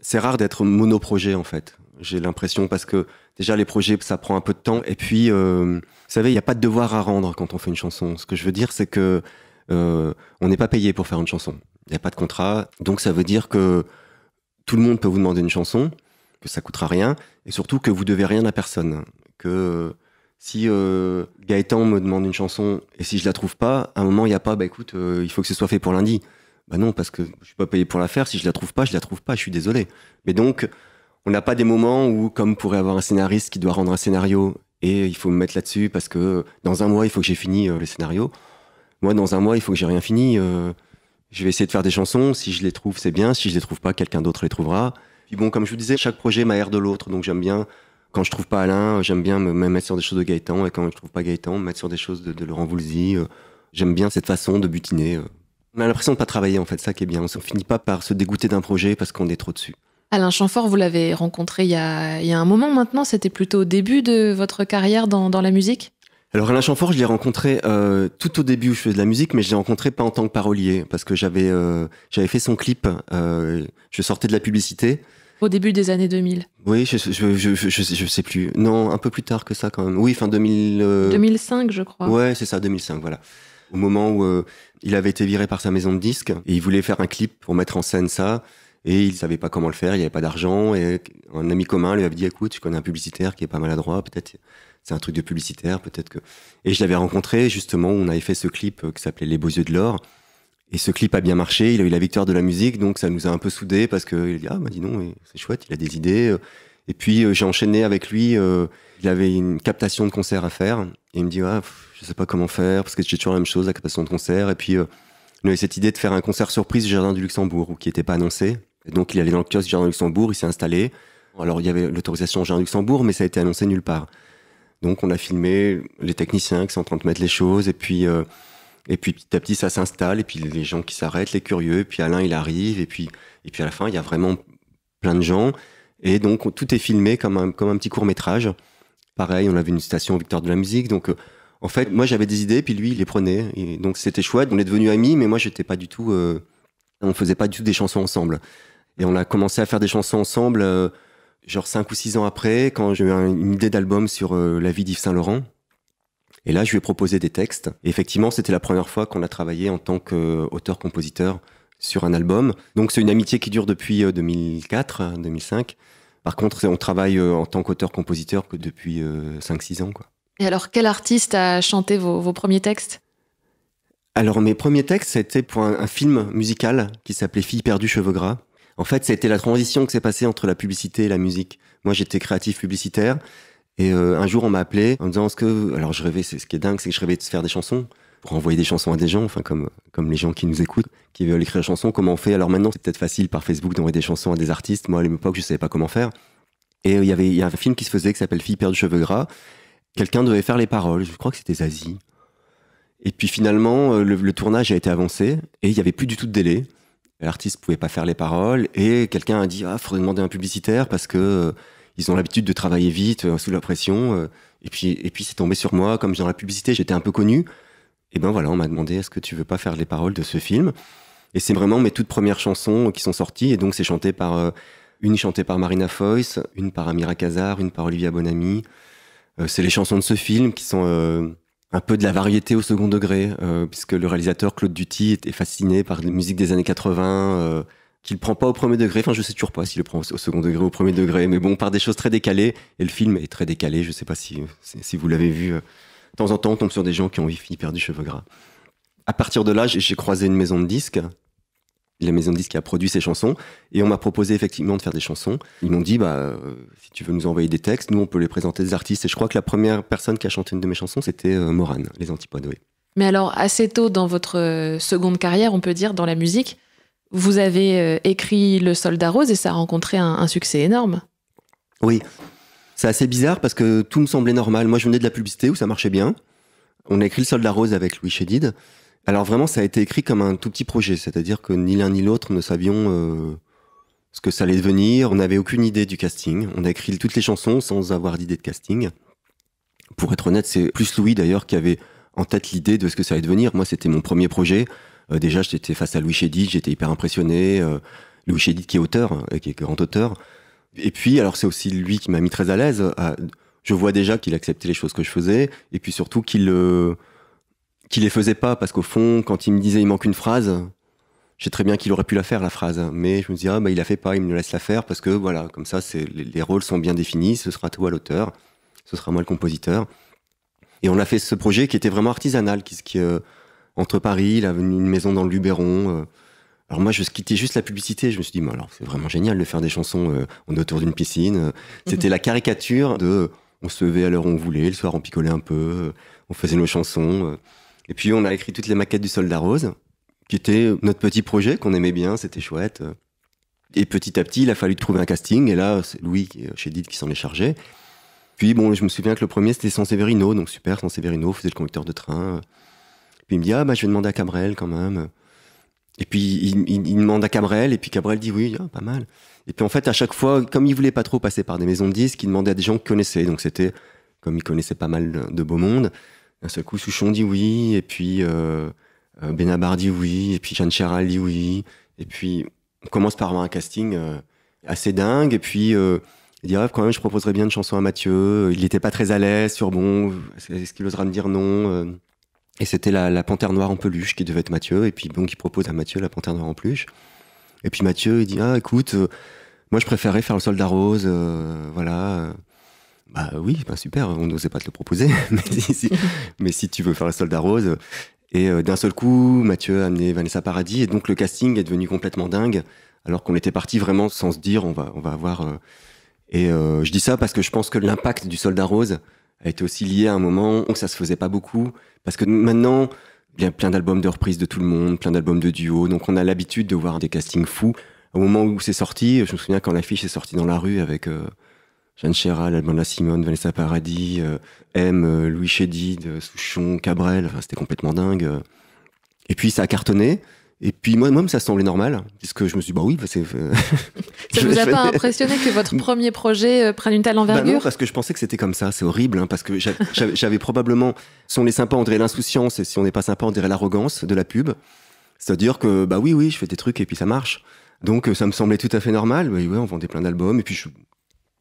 c'est rare d'être monoprojet, en fait. J'ai l'impression parce que déjà les projets ça prend un peu de temps et puis vous savez il n'y a pas de devoir à rendre quand on fait une chanson. Ce que je veux dire c'est que on n'est pas payé pour faire une chanson. Il n'y a pas de contrat. Donc ça veut dire que tout le monde peut vous demander une chanson, que ça coûtera rien, et surtout que vous devez rien à personne. Que si euh, Gaëtan me demande une chanson et si je la trouve pas, à un moment il n'y a pas, bah écoute, euh, il faut que ce soit fait pour lundi. Bah non, parce que je suis pas payé pour la faire. Si je la trouve pas, je la trouve pas. Je suis désolé. Mais donc, on n'a pas des moments où, comme pourrait avoir un scénariste qui doit rendre un scénario et il faut me mettre là-dessus parce que dans un mois il faut que j'ai fini euh, le scénario. Moi, dans un mois, il faut que j'ai rien fini. Je vais essayer de faire des chansons. Si je les trouve, c'est bien. Si je les trouve pas, quelqu'un d'autre les trouvera. Puis bon, comme je vous disais, chaque projet m'aère de l'autre. Donc j'aime bien, quand je trouve pas Alain, j'aime bien me mettre sur des choses de Gaëtan. Et quand je trouve pas Gaëtan, me mettre sur des choses de, Laurent Voulzy. Euh, j'aime bien cette façon de butiner. Euh. On a l'impression de pas travailler, en fait. Ça qui est bien. On finit pas par se dégoûter d'un projet parce qu'on est trop dessus. Alain Chanfort, vous l'avez rencontré il y, a, un moment maintenant, c'était plutôt au début de votre carrière dans la musique alors Alain Chanfort, je l'ai rencontré euh, tout au début où je faisais de la musique, mais je l'ai rencontré pas en tant que parolier, parce que j'avais euh, j'avais fait son clip, euh, je sortais de la publicité. Au début des années 2000 Oui, je je, je, je, sais plus. Non, un peu plus tard que ça quand même. Oui, fin 2000... 2005 je crois. Ouais, c'est ça, 2005, voilà. Au moment où il avait été viré par sa maison de disques, et il voulait faire un clip pour mettre en scène ça. Et il savait pas comment le faire, il n'y avait pas d'argent. Et un ami commun lui avait dit écoute, je connais un publicitaire qui est pas maladroit, peut-être c'est un truc de publicitaire, peut-être que. Et je l'avais rencontré justement, on avait fait ce clip euh, qui s'appelait Les Beaux Yeux de l'Or. Et ce clip a bien marché, il a eu la victoire de la musique, donc ça nous a un peu soudés parce qu'il a dit ah bah dis non, c'est chouette, il a des idées. Euh. Et puis euh, j'ai enchaîné avec lui. il avait une captation de concert à faire. Et il me dit, ah, je sais pas comment faire, parce que j'ai toujours la même chose, la captation de concert. Et puis, il avait cette idée de faire un concert surprise au Jardin du Luxembourg, qui était pas annoncé donc, il allait dans le kiosque Jardin Luxembourg, il s'est installé. Alors, il y avait l'autorisation Jardin Luxembourg, mais ça a été annoncé nulle part. Donc, on a filmé les techniciens qui sont en train de mettre les choses, et puis, euh, et puis petit à petit, ça s'installe, et puis les gens qui s'arrêtent, les curieux, et puis Alain, il arrive, et puis, et puis à la fin, il y a vraiment plein de gens. Et donc, tout est filmé comme un, comme un petit court-métrage. Pareil, on avait une station Victoire de la musique, donc... Euh, en fait, moi j'avais des idées, puis lui il les prenait. Et donc c'était chouette. On est devenus amis, mais moi j'étais pas du tout. Euh, on faisait pas du tout des chansons ensemble. Et on a commencé à faire des chansons ensemble, euh, genre 5 ou 6 ans après, quand j'ai eu une idée d'album sur euh, la vie d'Yves Saint-Laurent. Et là, je lui ai proposé des textes. Et effectivement, c'était la première fois qu'on a travaillé en tant qu'auteur-compositeur sur un album. Donc c'est une amitié qui dure depuis 2004, euh, 2005. Hein, Par contre, on travaille en tant qu'auteur-compositeur que depuis 5-6 ans. Quoi. Et alors, quel artiste a chanté vos, premiers textes Alors, mes premiers textes, c'était pour un, un, film musical qui s'appelait Fille perdue, cheveux gras, en fait, c'était la transition qui s'est passée entre la publicité et la musique. Moi, j'étais créatif publicitaire. Et euh, un jour, on m'a appelé en me disant, ce que, alors je rêvais, ce qui est dingue, c'est que je rêvais de faire des chansons pour envoyer des chansons à des gens, enfin comme, comme les gens qui nous écoutent, qui veulent écrire des chansons, comment on fait Alors maintenant, c'est peut-être facile par Facebook d'envoyer des chansons à des artistes. Moi, à l'époque, je ne savais pas comment faire. Et euh, il y avait un film qui se faisait qui s'appelle Fille père du cheveux gras. Quelqu'un devait faire les paroles, je crois que c'était Zazie. Et puis finalement, euh, le, le tournage a été avancé et il n'y avait plus du tout de délai l'artiste pouvait pas faire les paroles et quelqu'un a dit ah faudrait demander un publicitaire parce que euh, ils ont l'habitude de travailler vite euh, sous la pression euh. et puis et puis c'est tombé sur moi comme dans la publicité j'étais un peu connu et ben voilà on m'a demandé est-ce que tu veux pas faire les paroles de ce film et c'est vraiment mes toutes premières chansons qui sont sorties et donc c'est chanté par une chantée par Marina Foyce, une par Amira Kazar une par Olivia Bonamy c'est les chansons de ce film qui sont un peu de la variété au second degré, euh, puisque le réalisateur Claude Duty est fasciné par la musique des années 80, euh, qu'il prend pas au premier degré. Enfin, je sais toujours pas s'il le prend au second degré ou au premier degré, mais bon, par des choses très décalées. Et le film est très décalé. Je sais pas si, si vous l'avez vu. Euh, de temps en temps, on tombe sur des gens qui ont fini du cheveux gras. À partir de là, j'ai croisé une maison de disques la maison de disque qui a produit ces chansons. Et on m'a proposé effectivement de faire des chansons. Ils m'ont dit, bah, euh, si tu veux nous envoyer des textes, nous, on peut les présenter des artistes. Et je crois que la première personne qui a chanté une de mes chansons, c'était Moran, euh, Morane, Les Antipodes, Mais alors, assez tôt dans votre euh, seconde carrière, on peut dire, dans la musique, vous avez écrit Le Soldat Rose et ça a rencontré un, un succès énorme. Oui. C'est assez bizarre parce que tout me semblait normal. Moi, je venais de la publicité où ça marchait bien. On a écrit Le Soldat Rose avec Louis Chédid. Alors vraiment, ça a été écrit comme un tout petit projet, c'est-à-dire que ni l'un ni l'autre ne savions euh, ce que ça allait devenir. On n'avait aucune idée du casting. On a écrit toutes les chansons sans avoir d'idée de casting. Pour être honnête, c'est plus Louis d'ailleurs qui avait en tête l'idée de ce que ça allait devenir. Moi, c'était mon premier projet. Euh, déjà, j'étais face à Louis Chédid, j'étais hyper impressionné. Euh, Louis Chédid qui est auteur, et qui est grand auteur. Et puis, alors c'est aussi lui qui m'a mis très à l'aise. je vois déjà qu'il acceptait les choses que je faisais, et puis surtout qu'il qu'il les faisait pas parce qu'au fond, quand il me disait il manque une phrase, j'ai très bien qu'il aurait pu la faire la phrase, mais je me dis ah bah il la fait pas, il me laisse la faire parce que voilà comme ça c'est les, rôles sont bien définis, ce sera toi l'auteur, ce sera moi le compositeur. Et on a fait ce projet qui était vraiment artisanal, qui, qui euh, entre Paris, a une maison dans le Luberon. Euh. alors moi, je quittais juste la publicité. Je me suis dit, alors c'est vraiment génial de faire des chansons euh, autour d'une piscine. Mmh. C'était la caricature de, on se levait à l'heure où on voulait, le soir on picolait un peu, on faisait nos chansons. Et puis on a écrit toutes les maquettes du Soldat Rose, qui était notre petit projet qu'on aimait bien, c'était chouette. Et petit à petit, il a fallu trouver un casting, et là, c'est Louis euh, chez Did qui s'en est chargé. Puis bon, je me souviens que le premier c'était Sanseverino, donc super, Sanseverino faisait le conducteur de train. Puis il me dit, ah bah je vais demander à Cabrel quand même. Et puis il, demande à Cabrel, et puis Cabrel dit oui, ah, pas mal. Et puis en fait, à chaque fois, comme il voulait pas trop passer par des maisons de disques, il demandait à des gens qu'il connaissait. Donc c'était, comme il connaissait pas mal de beau monde, un seul coup, Souchon dit oui, et puis euh, euh Benabar dit oui, et puis Jeanne Charal dit oui. Et puis, on commence par avoir un casting euh, assez dingue, et puis euh, il dit ah, quand même, je proposerais bien une chanson à Mathieu. Il n'était pas très à l'aise sur bon, est-ce qu'il osera me dire non Et c'était la, la, Panthère Noire en peluche qui devait être Mathieu, et puis bon, il propose à Mathieu la Panthère Noire en peluche. Et puis Mathieu, il dit ah écoute, moi je préférais faire le Soldat Rose, voilà. Bah oui, bah super, on n'osait pas te le proposer. mais, si, tu veux faire le soldat rose. Et euh, d'un seul coup, Mathieu a amené Vanessa Paradis. Et donc le casting est devenu complètement dingue. Alors qu'on était parti vraiment sans se dire, on va, on va avoir. Euh, et euh, je dis ça parce que je pense que l'impact du soldat rose a été aussi lié à un moment où ça se faisait pas beaucoup. Parce que maintenant, il y a plein d'albums de reprises de tout le monde, plein d'albums de duo. Donc on a l'habitude de voir des castings fous. Au moment où c'est sorti, je me souviens quand l'affiche est sortie dans la rue avec. Jeanne de la Simone, Vanessa Paradis, euh, M, euh, Louis Chédid, euh, Souchon, Cabrel, enfin, c'était complètement dingue. Et puis ça a cartonné. Et puis moi, même ça semblait normal, puisque je me suis dit, bah oui, bah, c'est... ça vous a pas impressionné que votre premier projet prenne une telle bah envergure parce que je pensais que c'était comme ça, c'est horrible, hein, parce que j'avais probablement, si on est sympa, on dirait l'insouciance, et si on n'est pas sympa, on dirait l'arrogance de la pub. C'est-à-dire que, bah oui, oui, je fais des trucs et puis ça marche. Donc ça me semblait tout à fait normal, oui, oui on vendait plein d'albums, et puis je,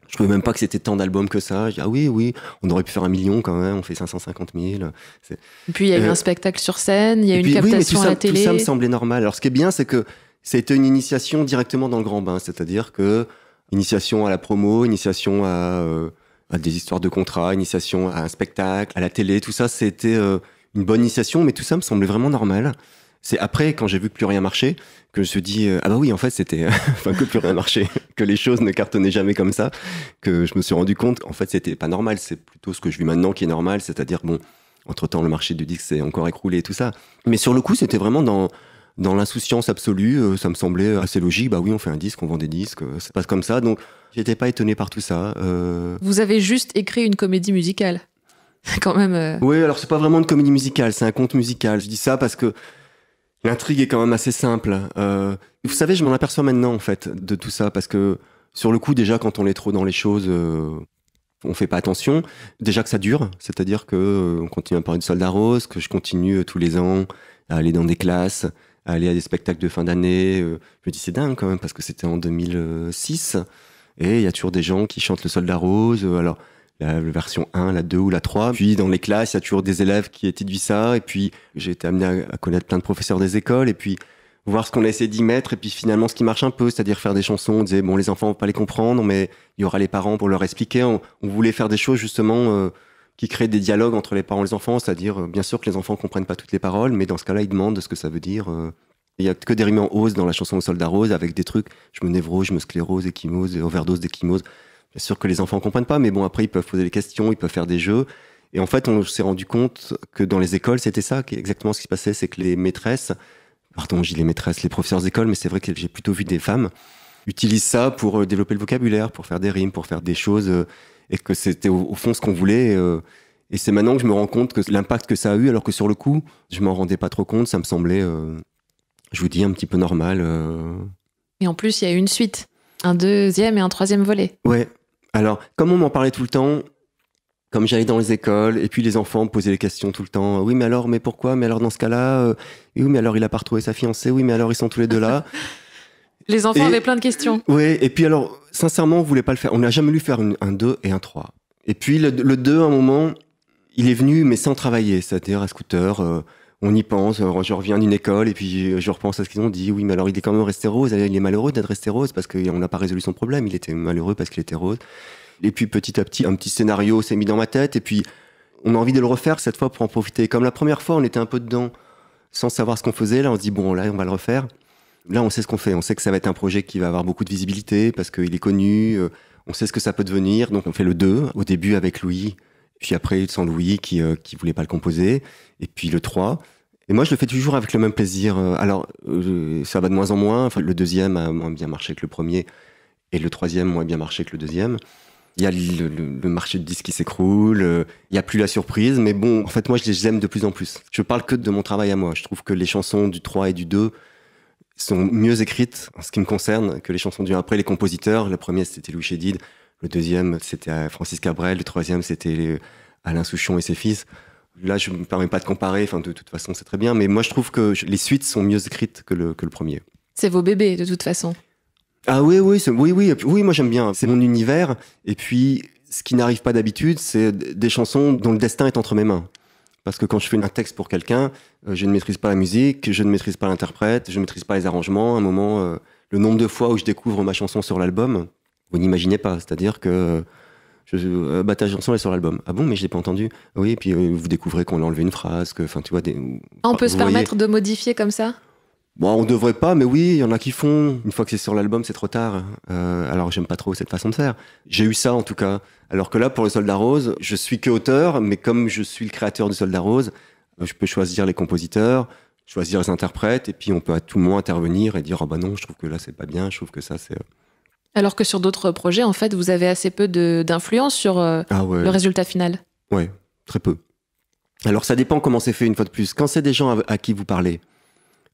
je trouvais même pas que c'était tant d'albums que ça. ah oui, oui, on aurait pu faire un million quand même, on fait 550 000. Et puis il y a eu euh, un spectacle sur scène, il y a eu une captation à ça, la télé. Tout ça me semblait normal. Alors ce qui est bien, c'est que c'était une initiation directement dans le grand bain, c'est-à-dire que initiation à la promo, initiation à, euh, des histoires de contrat, initiation à un spectacle, à la télé, tout ça, c'était euh, une bonne initiation, mais tout ça me semblait vraiment normal. C'est après, quand j'ai vu que plus rien marchait, que je me suis dit euh, ah bah oui en fait c'était enfin que plus rien marchait, que les choses ne cartonnaient jamais comme ça, que je me suis rendu compte en fait c'était pas normal, c'est plutôt ce que je vis maintenant qui est normal, c'est-à-dire bon entre temps le marché du disque s'est encore écroulé et tout ça, mais sur le coup c'était vraiment dans dans l'insouciance absolue, euh, ça me semblait assez logique. Bah oui, on fait un disque, on vend des disques, euh, ça passe comme ça. Donc, j'étais pas étonné par tout ça. Vous avez juste écrit une comédie musicale, quand même. Oui, alors c'est pas vraiment une comédie musicale, c'est un conte musical. Je dis ça parce que L'intrigue est quand même assez simple. Euh, vous savez, je m'en aperçois maintenant, en fait, de tout ça, parce que sur le coup, déjà, quand on est trop dans les choses, on euh, on fait pas attention. Déjà que ça dure, c'est-à-dire que euh, on continue à parler de Soldat Rose, que je continue tous les ans à aller dans des classes, à aller à des spectacles de fin d'année. je me dis, c'est dingue quand même, parce que c'était en 2006, et il y a toujours des gens qui chantent le Soldat Rose. alors, la version 1, la 2 ou la 3. Puis dans les classes, il y a toujours des élèves qui étudient ça. Et puis j'ai été amené à, connaître plein de professeurs des écoles. Et puis voir ce qu'on a essayé d'y mettre. Et puis finalement, ce qui marche un peu, c'est-à-dire faire des chansons. On disait, bon, les enfants vont pas les comprendre, mais il y aura les parents pour leur expliquer. On, voulait faire des choses justement euh, qui créent des dialogues entre les parents et les enfants. C'est-à-dire, euh, bien sûr que les enfants ne comprennent pas toutes les paroles, mais dans ce cas-là, ils demandent ce que ça veut dire. Euh. il n'y a que des rimes en hausse dans la chanson au soldat rose avec des trucs, je me névrose, je me sclérose, échymose, overdose d'échymose. Bien sûr que les enfants comprennent pas, mais bon, après, ils peuvent poser des questions, ils peuvent faire des jeux. Et en fait, on s'est rendu compte que dans les écoles, c'était ça, exactement ce qui se passait, c'est que les maîtresses, pardon, j'ai les maîtresses, les professeurs d'école, mais c'est vrai que j'ai plutôt vu des femmes, utilisent ça pour euh, développer le vocabulaire, pour faire des rimes, pour faire des choses, euh, et que c'était au, fond ce qu'on voulait. Euh, et c'est maintenant que je me rends compte que l'impact que ça a eu, alors que sur le coup, je m'en rendais pas trop compte, ça me semblait, je vous dis, un petit peu normal. Et en plus, il y a eu une suite, un deuxième et un troisième volet. Ouais, alors, comme on m'en parlait tout le temps, comme j'allais dans les écoles, et puis les enfants me posaient des questions tout le temps. Oui, mais alors, mais pourquoi Mais alors, dans ce cas-là, euh, oui, mais alors, il a pas retrouvé sa fiancée. Oui, mais alors, ils sont tous les deux là. les enfants avaient plein de questions. Oui, et puis alors, sincèrement, on voulait pas le faire. On n'a jamais lu faire un 2 et un 3. Et puis, le, 2, à un moment, il est venu, mais sans travailler, c'est-à-dire à scooter. Euh, on y pense. Euh, je reviens d'une école et puis euh, je repense à ce qu'ils ont dit. Oui, mais alors il est quand même resté rose. Il est malheureux d'être resté rose parce qu'on n'a pas résolu son problème. Il était malheureux parce qu'il était rose. Et puis petit à petit, un petit scénario s'est mis dans ma tête. Et puis on a envie de le refaire cette fois pour en profiter. Comme la première fois, on était un peu dedans sans savoir ce qu'on faisait. Là, on se dit, bon, là, on va le refaire. Là, on sait ce qu'on fait. On sait que ça va être un projet qui va avoir beaucoup de visibilité parce qu'il est connu. Euh, on sait ce que ça peut devenir. Donc on fait le 2 au début avec Louis puis après sans Louis qui ne voulait pas le composer, et puis le 3. Et moi, je le fais toujours avec le même plaisir. Euh, alors, euh, ça va de moins en moins. le deuxième a moins bien marché que le premier, et le troisième moins bien marché que le deuxième. Il y a le, marché de disques qui s'écroule, euh, il n'y a plus la surprise, mais bon, en fait, moi, je les aime de plus en plus. Je parle que de mon travail à moi. Je trouve que les chansons du 3 et du 2 sont mieux écrites, en ce qui me concerne, que les chansons du 1. Après, les compositeurs, le premier, c'était Louis Chédid, le deuxième, c'était Francis Cabrel, le troisième, c'était Alain Souchon et ses fils là, je ne me permets pas de comparer, enfin, de, toute façon, c'est très bien, mais moi, je trouve que les suites sont mieux écrites que le, que le premier. C'est vos bébés, de toute façon. Ah oui, oui, oui, oui, oui, moi j'aime bien. C'est mon univers. Et puis, ce qui n'arrive pas d'habitude, c'est des chansons dont le destin est entre mes mains. Parce que quand je fais un texte pour quelqu'un, euh, je ne maîtrise pas la musique, je ne maîtrise pas l'interprète, je ne maîtrise pas les arrangements. À un moment, euh, le nombre de fois où je découvre ma chanson sur l'album, vous n'imaginez pas. C'est-à-dire que euh, je, euh, bah, ta chanson est sur l'album. Ah bon, mais je l'ai pas entendu. Oui, et puis euh, vous découvrez qu'on a enlevé une phrase, que, enfin, tu vois, ah, on peut se permettre de modifier comme ça Bon, on devrait pas, mais oui, il y en a qui font. Une fois que c'est sur l'album, c'est trop tard. Euh, alors, j'aime pas trop cette façon de faire. J'ai eu ça, en tout cas. Alors que là, pour le Soldat Rose, je suis que auteur, mais comme je suis le créateur du Soldat Rose, euh, je peux choisir les compositeurs, choisir les interprètes, et puis on peut à tout moment intervenir et dire, ah oh, bah non, je trouve que là, c'est pas bien, je trouve que ça, c'est. Alors que sur d'autres projets, en fait, vous avez assez peu d'influence sur euh, ah le résultat final. Oui, très peu. Alors ça dépend comment c'est fait une fois de plus. Quand c'est des gens à, qui vous parlez,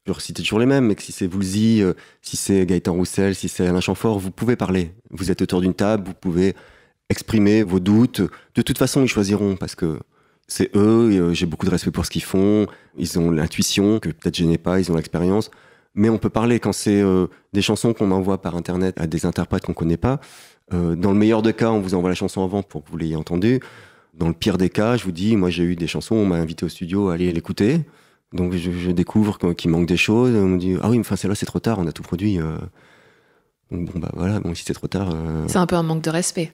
je vais toujours les mêmes, mais si c'est vous euh, si c'est Gaëtan Roussel, si c'est Alain Chamfort, vous pouvez parler. Vous êtes autour d'une table, vous pouvez exprimer vos doutes. De toute façon, ils choisiront parce que c'est eux, euh, j'ai beaucoup de respect pour ce qu'ils font, ils ont l'intuition que peut-être je n'ai pas, ils ont l'expérience mais on peut parler quand c'est euh, des chansons qu'on envoie par internet à des interprètes qu'on connaît pas. Euh, dans le meilleur des cas, on vous envoie la chanson avant pour que vous l'ayez entendue. Dans le pire des cas, je vous dis, moi j'ai eu des chansons, on m'a invité au studio à aller l'écouter. Donc je, découvre qu'il manque des choses. On me dit, ah oui, enfin c'est là, c'est trop tard, on a tout produit. Euh. bon bah voilà, bon si c'est trop tard. C'est un peu un manque de respect.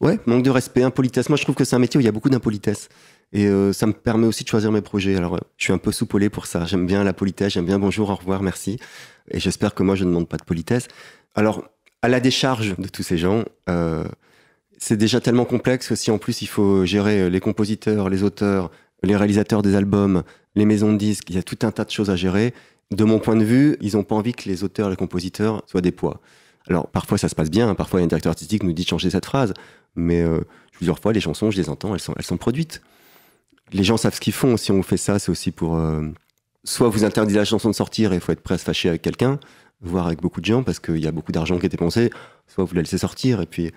Ouais, manque de respect, impolitesse. Moi je trouve que c'est un métier où il y a beaucoup d'impolitesse. Et euh, ça me permet aussi de choisir mes projets. Alors, euh, je suis un peu soupolé pour ça. J'aime bien la politesse, j'aime bien bonjour, au revoir, merci. Et j'espère que moi, je ne demande pas de politesse. Alors, à la décharge de tous ces gens, euh, c'est déjà tellement complexe que si en plus il faut gérer les compositeurs, les auteurs, les réalisateurs des albums, les maisons de disques, il y a tout un tas de choses à gérer. De mon point de vue, ils n'ont pas envie que les auteurs, les compositeurs soient des poids. Alors parfois ça se passe bien, parfois un directeur artistique nous dit de changer cette phrase, mais plusieurs fois les chansons, je les entends, elles sont, elles sont produites les gens savent ce qu'ils font. Si on fait ça, c'est aussi pour. Euh, soit vous interdisez la chanson de sortir et il faut être prêt à se fâcher avec quelqu'un, voire avec beaucoup de gens parce qu'il y a beaucoup d'argent qui est pensé. soit vous la laissez sortir et puis.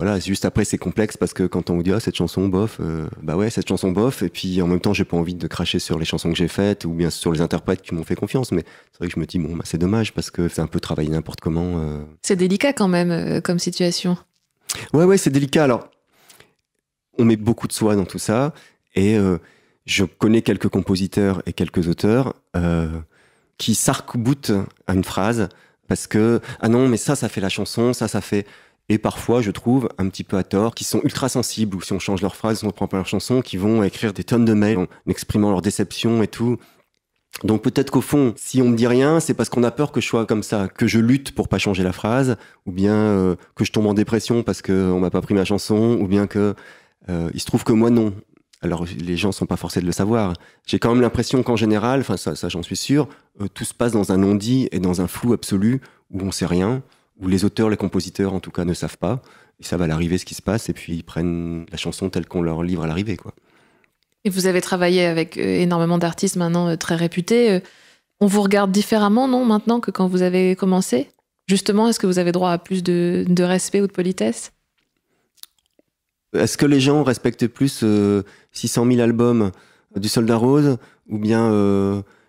Voilà, juste après c'est complexe parce que quand on vous dit ah, cette chanson bof, euh, bah ouais cette chanson bof et puis en même temps j'ai pas envie de cracher sur les chansons que j'ai faites ou bien sur les interprètes qui m'ont fait confiance mais c'est vrai que je me dis bon bah, c'est dommage parce que c'est un peu travailler n'importe comment. Euh. C'est délicat quand même comme situation. Ouais ouais c'est délicat alors on met beaucoup de soi dans tout ça et euh, je connais quelques compositeurs et quelques auteurs euh, qui s'arc-boutent à une phrase parce que ah non mais ça ça fait la chanson, ça ça fait et parfois je trouve un petit peu à tort qui sont ultra sensibles ou si on change leur phrase, si on prend pas leur chanson, qui vont écrire des tonnes de mails en exprimant leur déception et tout. Donc peut-être qu'au fond, si on me dit rien, c'est parce qu'on a peur que je sois comme ça, que je lutte pour pas changer la phrase, ou bien euh, que je tombe en dépression parce qu'on m'a pas pris ma chanson, ou bien que il se trouve que moi non alors les gens ne sont pas forcés de le savoir. J'ai quand même l'impression qu'en général, enfin ça, j'en suis sûr, euh, tout se passe dans un non-dit et dans un flou absolu où on sait rien, où les auteurs, les compositeurs en tout cas ne savent pas. Ils savent à l'arrivée ce qui se passe et puis ils prennent la chanson telle qu'on leur livre à l'arrivée, quoi. Et vous avez travaillé avec euh, énormément d'artistes maintenant euh, très réputés. On vous regarde différemment, non, maintenant que quand vous avez commencé Justement, est-ce que vous avez droit à plus de respect ou de politesse est-ce que les gens respectent plus 600 euh, 000 albums du Soldat Rose ou bien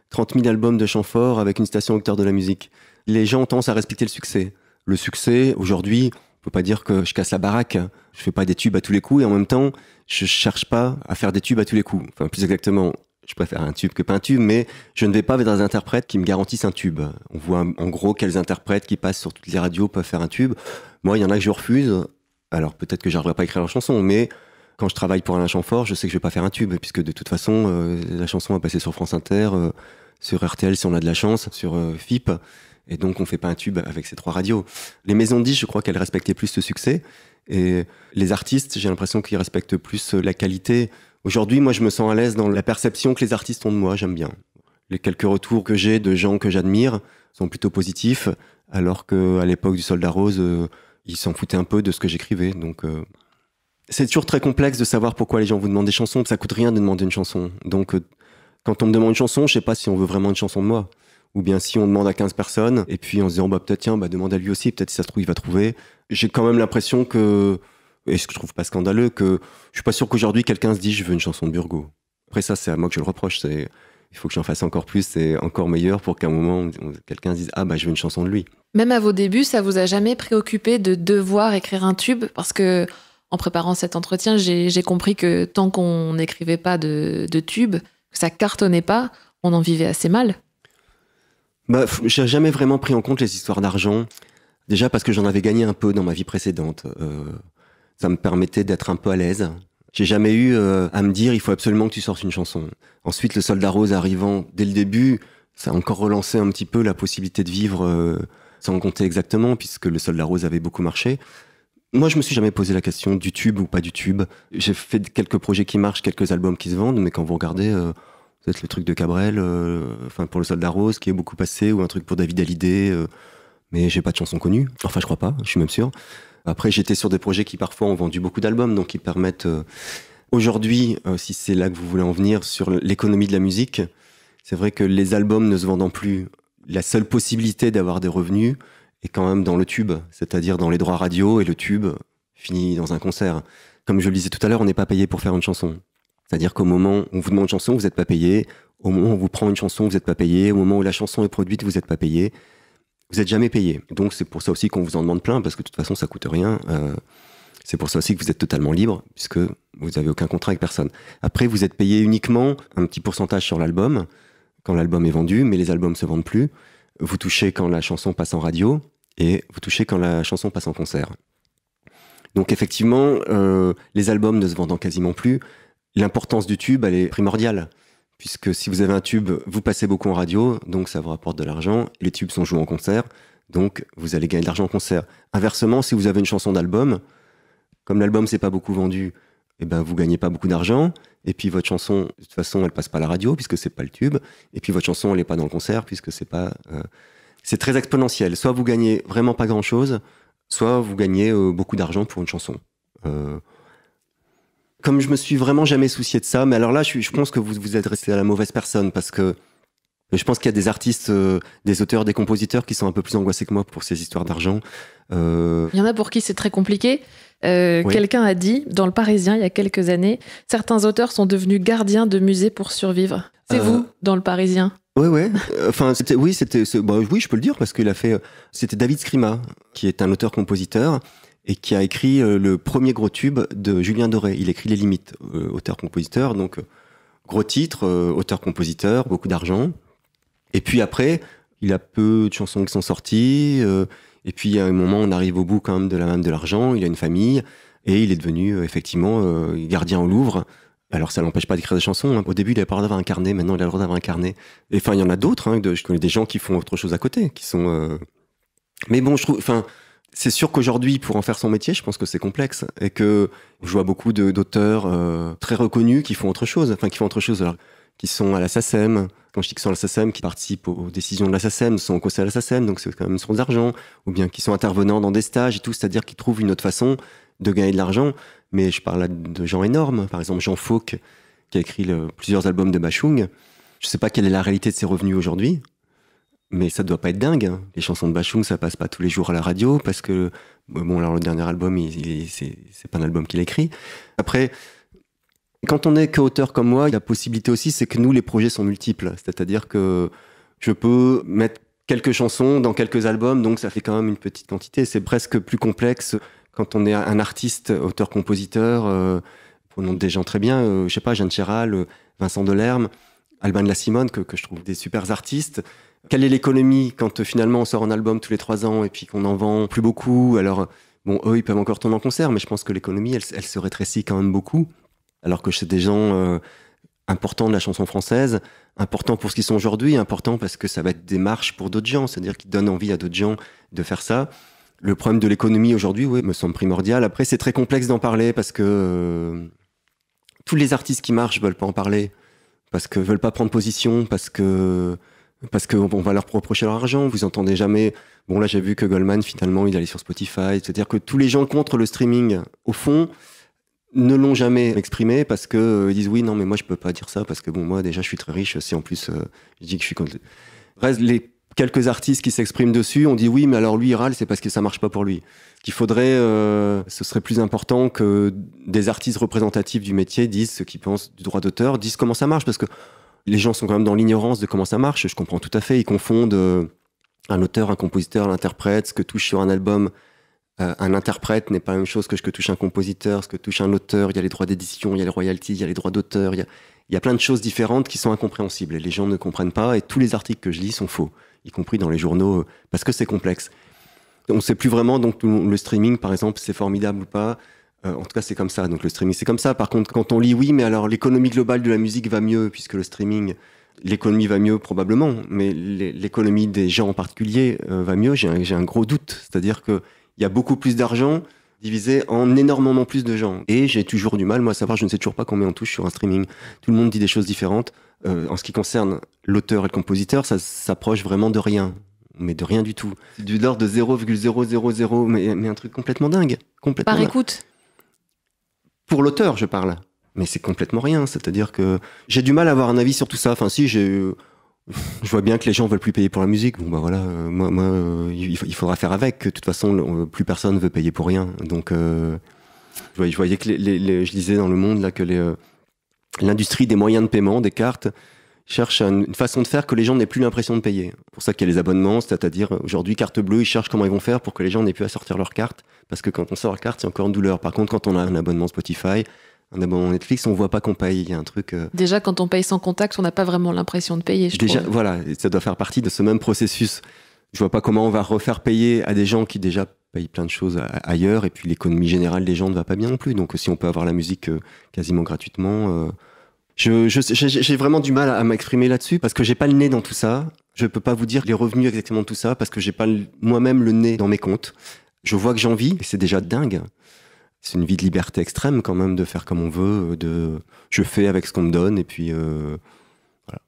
30 euh, 000 albums de Chamfort avec une station hauteur de la musique Les gens ont tendance à respecter le succès. Le succès, aujourd'hui, on peut pas dire que je casse la baraque. Je fais pas des tubes à tous les coups et en même temps, je cherche pas à faire des tubes à tous les coups. Enfin, plus exactement, je préfère un tube que pas un tube, mais je ne vais pas avec des interprètes qui me garantissent un tube. On voit en gros quels interprètes qui passent sur toutes les radios peuvent faire un tube. Moi, il y en a que je refuse alors peut-être que j'arriverai pas à écrire leur chanson, mais quand je travaille pour Alain fort, je sais que je vais pas faire un tube, puisque de toute façon, euh, la chanson va passer sur France Inter, euh, sur RTL si on a de la chance, sur euh, FIP, et donc on fait pas un tube avec ces trois radios. Les maisons de je crois qu'elles respectaient plus ce succès, et les artistes, j'ai l'impression qu'ils respectent plus la qualité. Aujourd'hui, moi, je me sens à l'aise dans la perception que les artistes ont de moi, j'aime bien. Les quelques retours que j'ai de gens que j'admire sont plutôt positifs, alors qu'à l'époque du Soldat Rose, ils s'en foutaient un peu de ce que j'écrivais. Donc, euh, c'est toujours très complexe de savoir pourquoi les gens vous demandent des chansons. Ça coûte rien de demander une chanson. Donc, euh, quand on me demande une chanson, je sais pas si on veut vraiment une chanson de moi. Ou bien si on demande à 15 personnes, et puis en se disant, bah, peut-être, tiens, bah, demande à lui aussi, peut-être si ça se trouve, il va trouver. J'ai quand même l'impression que, et ce que je trouve pas scandaleux, que je suis pas sûr qu'aujourd'hui, quelqu'un se dise, je veux une chanson de Burgo. Après, ça, c'est à moi que je le reproche. C'est, il faut que j'en fasse encore plus et encore meilleur pour qu'à un moment, quelqu'un dise Ah, bah, je veux une chanson de lui. Même à vos débuts, ça vous a jamais préoccupé de devoir écrire un tube Parce que, en préparant cet entretien, j'ai compris que tant qu'on n'écrivait pas de, de tube, ça cartonnait pas, on en vivait assez mal. Bah, j'ai jamais vraiment pris en compte les histoires d'argent. Déjà parce que j'en avais gagné un peu dans ma vie précédente. Euh, ça me permettait d'être un peu à l'aise. J'ai jamais eu euh, à me dire il faut absolument que tu sortes une chanson. Ensuite, le Soldat Rose arrivant dès le début, ça a encore relancé un petit peu la possibilité de vivre euh, sans compter exactement, puisque le Soldat Rose avait beaucoup marché. Moi, je me suis jamais posé la question du tube ou pas du tube. J'ai fait quelques projets qui marchent, quelques albums qui se vendent, mais quand vous regardez, peut-être le truc de Cabrel, euh, enfin pour le Soldat Rose qui est beaucoup passé, ou un truc pour David Hallyday, mais j'ai pas de chanson connue. Enfin, je crois pas. Je suis même sûr. Après, j'étais sur des projets qui parfois ont vendu beaucoup d'albums, donc qui permettent euh, aujourd'hui, euh, si c'est là que vous voulez en venir, sur l'économie de la musique. C'est vrai que les albums ne se vendant plus, la seule possibilité d'avoir des revenus est quand même dans le tube, c'est-à-dire dans les droits radio, et le tube finit dans un concert. Comme je le disais tout à l'heure, on n'est pas payé pour faire une chanson. C'est-à-dire qu'au moment où on vous demande une chanson, vous n'êtes pas payé. Au moment où on vous prend une chanson, vous n'êtes pas payé. Au moment où la chanson est produite, vous n'êtes pas payé vous n'êtes jamais payé. Donc c'est pour ça aussi qu'on vous en demande plein, parce que de toute façon, ça coûte rien. Euh, c'est pour ça aussi que vous êtes totalement libre, puisque vous n'avez aucun contrat avec personne. Après, vous êtes payé uniquement un petit pourcentage sur l'album, quand l'album est vendu, mais les albums se vendent plus. Vous touchez quand la chanson passe en radio, et vous touchez quand la chanson passe en concert. Donc effectivement, euh, les albums ne se vendant quasiment plus, l'importance du tube, elle est primordiale puisque si vous avez un tube, vous passez beaucoup en radio, donc ça vous rapporte de l'argent. Les tubes sont joués en concert, donc vous allez gagner de l'argent en concert. Inversement, si vous avez une chanson d'album, comme l'album s'est pas beaucoup vendu, eh ben vous gagnez pas beaucoup d'argent. Et puis votre chanson, de toute façon, elle passe pas à la radio puisque c'est pas le tube. Et puis votre chanson, elle n'est pas dans le concert puisque c'est pas. Euh, c'est très exponentiel. Soit vous gagnez vraiment pas grand chose, soit vous gagnez euh, beaucoup d'argent pour une chanson. Euh, comme je me suis vraiment jamais soucié de ça, mais alors là, je, je pense que vous vous adressez à la mauvaise personne parce que euh, je pense qu'il y a des artistes, euh, des auteurs, des compositeurs qui sont un peu plus angoissés que moi pour ces histoires d'argent. Euh, il y en a pour qui c'est très compliqué. Quelqu'un a dit, dans le Parisien, il y a quelques années, certains auteurs sont devenus gardiens de musées pour survivre. C'est vous, dans le Parisien Oui, ouais. Enfin, c'était, oui, c'était, bah, oui, je peux le dire parce qu'il a fait. C'était David Scrima, qui est un auteur-compositeur, et qui a écrit euh, le premier gros tube de Julien Doré. Il écrit Les Limites, euh, auteur-compositeur, donc euh, gros titre, auteur-compositeur, beaucoup d'argent. Et puis après, il a peu de chansons qui sont sorties. et puis à un moment, on arrive au bout quand même de la de l'argent. Il a une famille et il est devenu effectivement gardien au Louvre. Alors ça l'empêche pas d'écrire des chansons. Hein. Au début, il n'avait pas le droit d'avoir un carnet. Maintenant, il a le droit d'avoir un carnet. Et enfin, il y en a d'autres. Hein, je connais des gens qui font autre chose à côté, qui sont. Mais bon, je trouve. Enfin c'est sûr qu'aujourd'hui, pour en faire son métier, je pense que c'est complexe et que je vois beaucoup d'auteurs euh, très reconnus qui font autre chose, enfin qui font autre chose, alors, qui sont à la SACEM. Quand je dis qu'ils sont à la SACEM, qui participent aux décisions de la SACEM, sont au conseil de la SACEM, donc c'est quand même son argent, ou bien qui sont intervenants dans des stages et tout, c'est-à-dire qu'ils trouvent une autre façon de gagner de l'argent. Mais je parle là de gens énormes, par exemple Jean Fauque, qui a écrit plusieurs albums de Bachung. Je ne sais pas quelle est la réalité de ses revenus aujourd'hui, mais ça ne doit pas être dingue. Hein. Les chansons de Bachung, ça passe pas tous les jours à la radio parce que, euh, bon, alors le dernier album, il, c'est pas un album qu'il écrit. Après, quand on est qu'auteur comme moi, la possibilité aussi, c'est que nous, les projets sont multiples. C'est-à-dire que je peux mettre quelques chansons dans quelques albums, donc ça fait quand même une petite quantité. C'est presque plus complexe quand on est un artiste, auteur-compositeur, pour euh, nom des gens très bien, euh, je sais pas, Jeanne Chéral, Vincent Delerme, Albin de la Simone, que, que je trouve des super artistes. Quelle est l'économie quand euh, finalement on sort un album tous les trois ans et puis qu'on en vend plus beaucoup Alors, bon, eux, ils peuvent encore tourner en concert, mais je pense que l'économie, elle, se rétrécit quand même beaucoup. Alors que chez des gens euh, importants de la chanson française, importants pour ce qu'ils sont aujourd'hui, importants parce que ça va être des marches pour d'autres gens, c'est-à-dire qu'ils donnent envie à d'autres gens de faire ça. Le problème de l'économie aujourd'hui, oui, me semble primordial. Après, c'est très complexe d'en parler parce que euh, tous les artistes qui marchent veulent pas en parler, parce que veulent pas prendre position, parce que parce qu'on va leur reprocher leur argent. Vous entendez jamais. Bon, là, j'ai vu que Goldman, finalement, il allait sur Spotify. C'est-à-dire que tous les gens contre le streaming, au fond, ne l'ont jamais exprimé parce que euh, ils disent oui, non, mais moi, je peux pas dire ça parce que bon, moi, déjà, je suis très riche. Si en plus, euh, je dis que je suis contre. Bref les quelques artistes qui s'expriment dessus, on dit oui, mais alors lui, il râle, c'est parce que ça marche pas pour lui. Qu'il faudrait, euh, ce serait plus important que des artistes représentatifs du métier disent ce qu'ils pensent du droit d'auteur, disent comment ça marche, parce que les gens sont quand même dans l'ignorance de comment ça marche. Je comprends tout à fait. Ils confondent euh, un auteur, un compositeur, l'interprète. Ce que touche sur un album euh, un interprète n'est pas la même chose que ce que touche un compositeur, ce que touche un auteur. Il y a les droits d'édition, il y a les royalties, il y a les droits d'auteur. Il, il, y a plein de choses différentes qui sont incompréhensibles. les gens ne comprennent pas. Et tous les articles que je lis sont faux, y compris dans les journaux, euh, parce que c'est complexe. On ne sait plus vraiment. Donc le streaming, par exemple, c'est formidable ou pas. Euh, en tout cas, c'est comme ça. Donc le streaming, c'est comme ça. Par contre, quand on lit oui, mais alors l'économie globale de la musique va mieux puisque le streaming, l'économie va mieux probablement, mais l'économie des gens en particulier euh, va mieux. J'ai un, gros doute. C'est-à-dire que il y a beaucoup plus d'argent divisé en énormément plus de gens. Et j'ai toujours du mal, moi, à savoir, je ne sais toujours pas combien on touche sur un streaming. Tout le monde dit des choses différentes. Euh, en ce qui concerne l'auteur et le compositeur, ça s'approche vraiment de rien mais de rien du tout. Du l'ordre de 0,000, mais, mais un truc complètement dingue. Complètement Par écoute pour l'auteur, je parle. Mais c'est complètement rien. C'est-à-dire que j'ai du mal à avoir un avis sur tout ça. Enfin, si, euh, je vois bien que les gens veulent plus payer pour la musique. Bon bah voilà, euh, moi, euh, il, faudra faire avec. De toute façon, plus personne ne veut payer pour rien. Donc, je, voyais, que je lisais dans le monde là que l'industrie des moyens de paiement, des cartes, cherche une façon de faire que les gens n'aient plus l'impression de payer. Pour ça qu'il y a les abonnements, c'est-à-dire aujourd'hui carte bleue, ils cherchent comment ils vont faire pour que les gens n'aient plus à sortir leur carte, parce que quand on sort leur carte, c'est encore une douleur. Par contre, quand on a un abonnement Spotify, un abonnement Netflix, on voit pas qu'on paye. Il y a un truc. Euh, déjà, quand on paye sans contact, on n'a pas vraiment l'impression de payer. Je déjà, voilà, ça doit faire partie de ce même processus. Je vois pas comment on va refaire payer à des gens qui déjà payent plein de choses ailleurs, et puis l'économie générale des gens ne va pas bien non plus. Donc, si on peut avoir la musique euh, quasiment gratuitement. Euh, je, j'ai vraiment du mal à m'exprimer là-dessus parce que j'ai pas le nez dans tout ça. Je peux pas vous dire les revenus exactement de tout ça parce que j'ai pas moi-même le nez dans mes comptes. Je vois que j'en vis et c'est déjà dingue. C'est une vie de liberté extrême quand même de faire comme on veut, de je fais avec ce qu'on me donne et puis euh, voilà.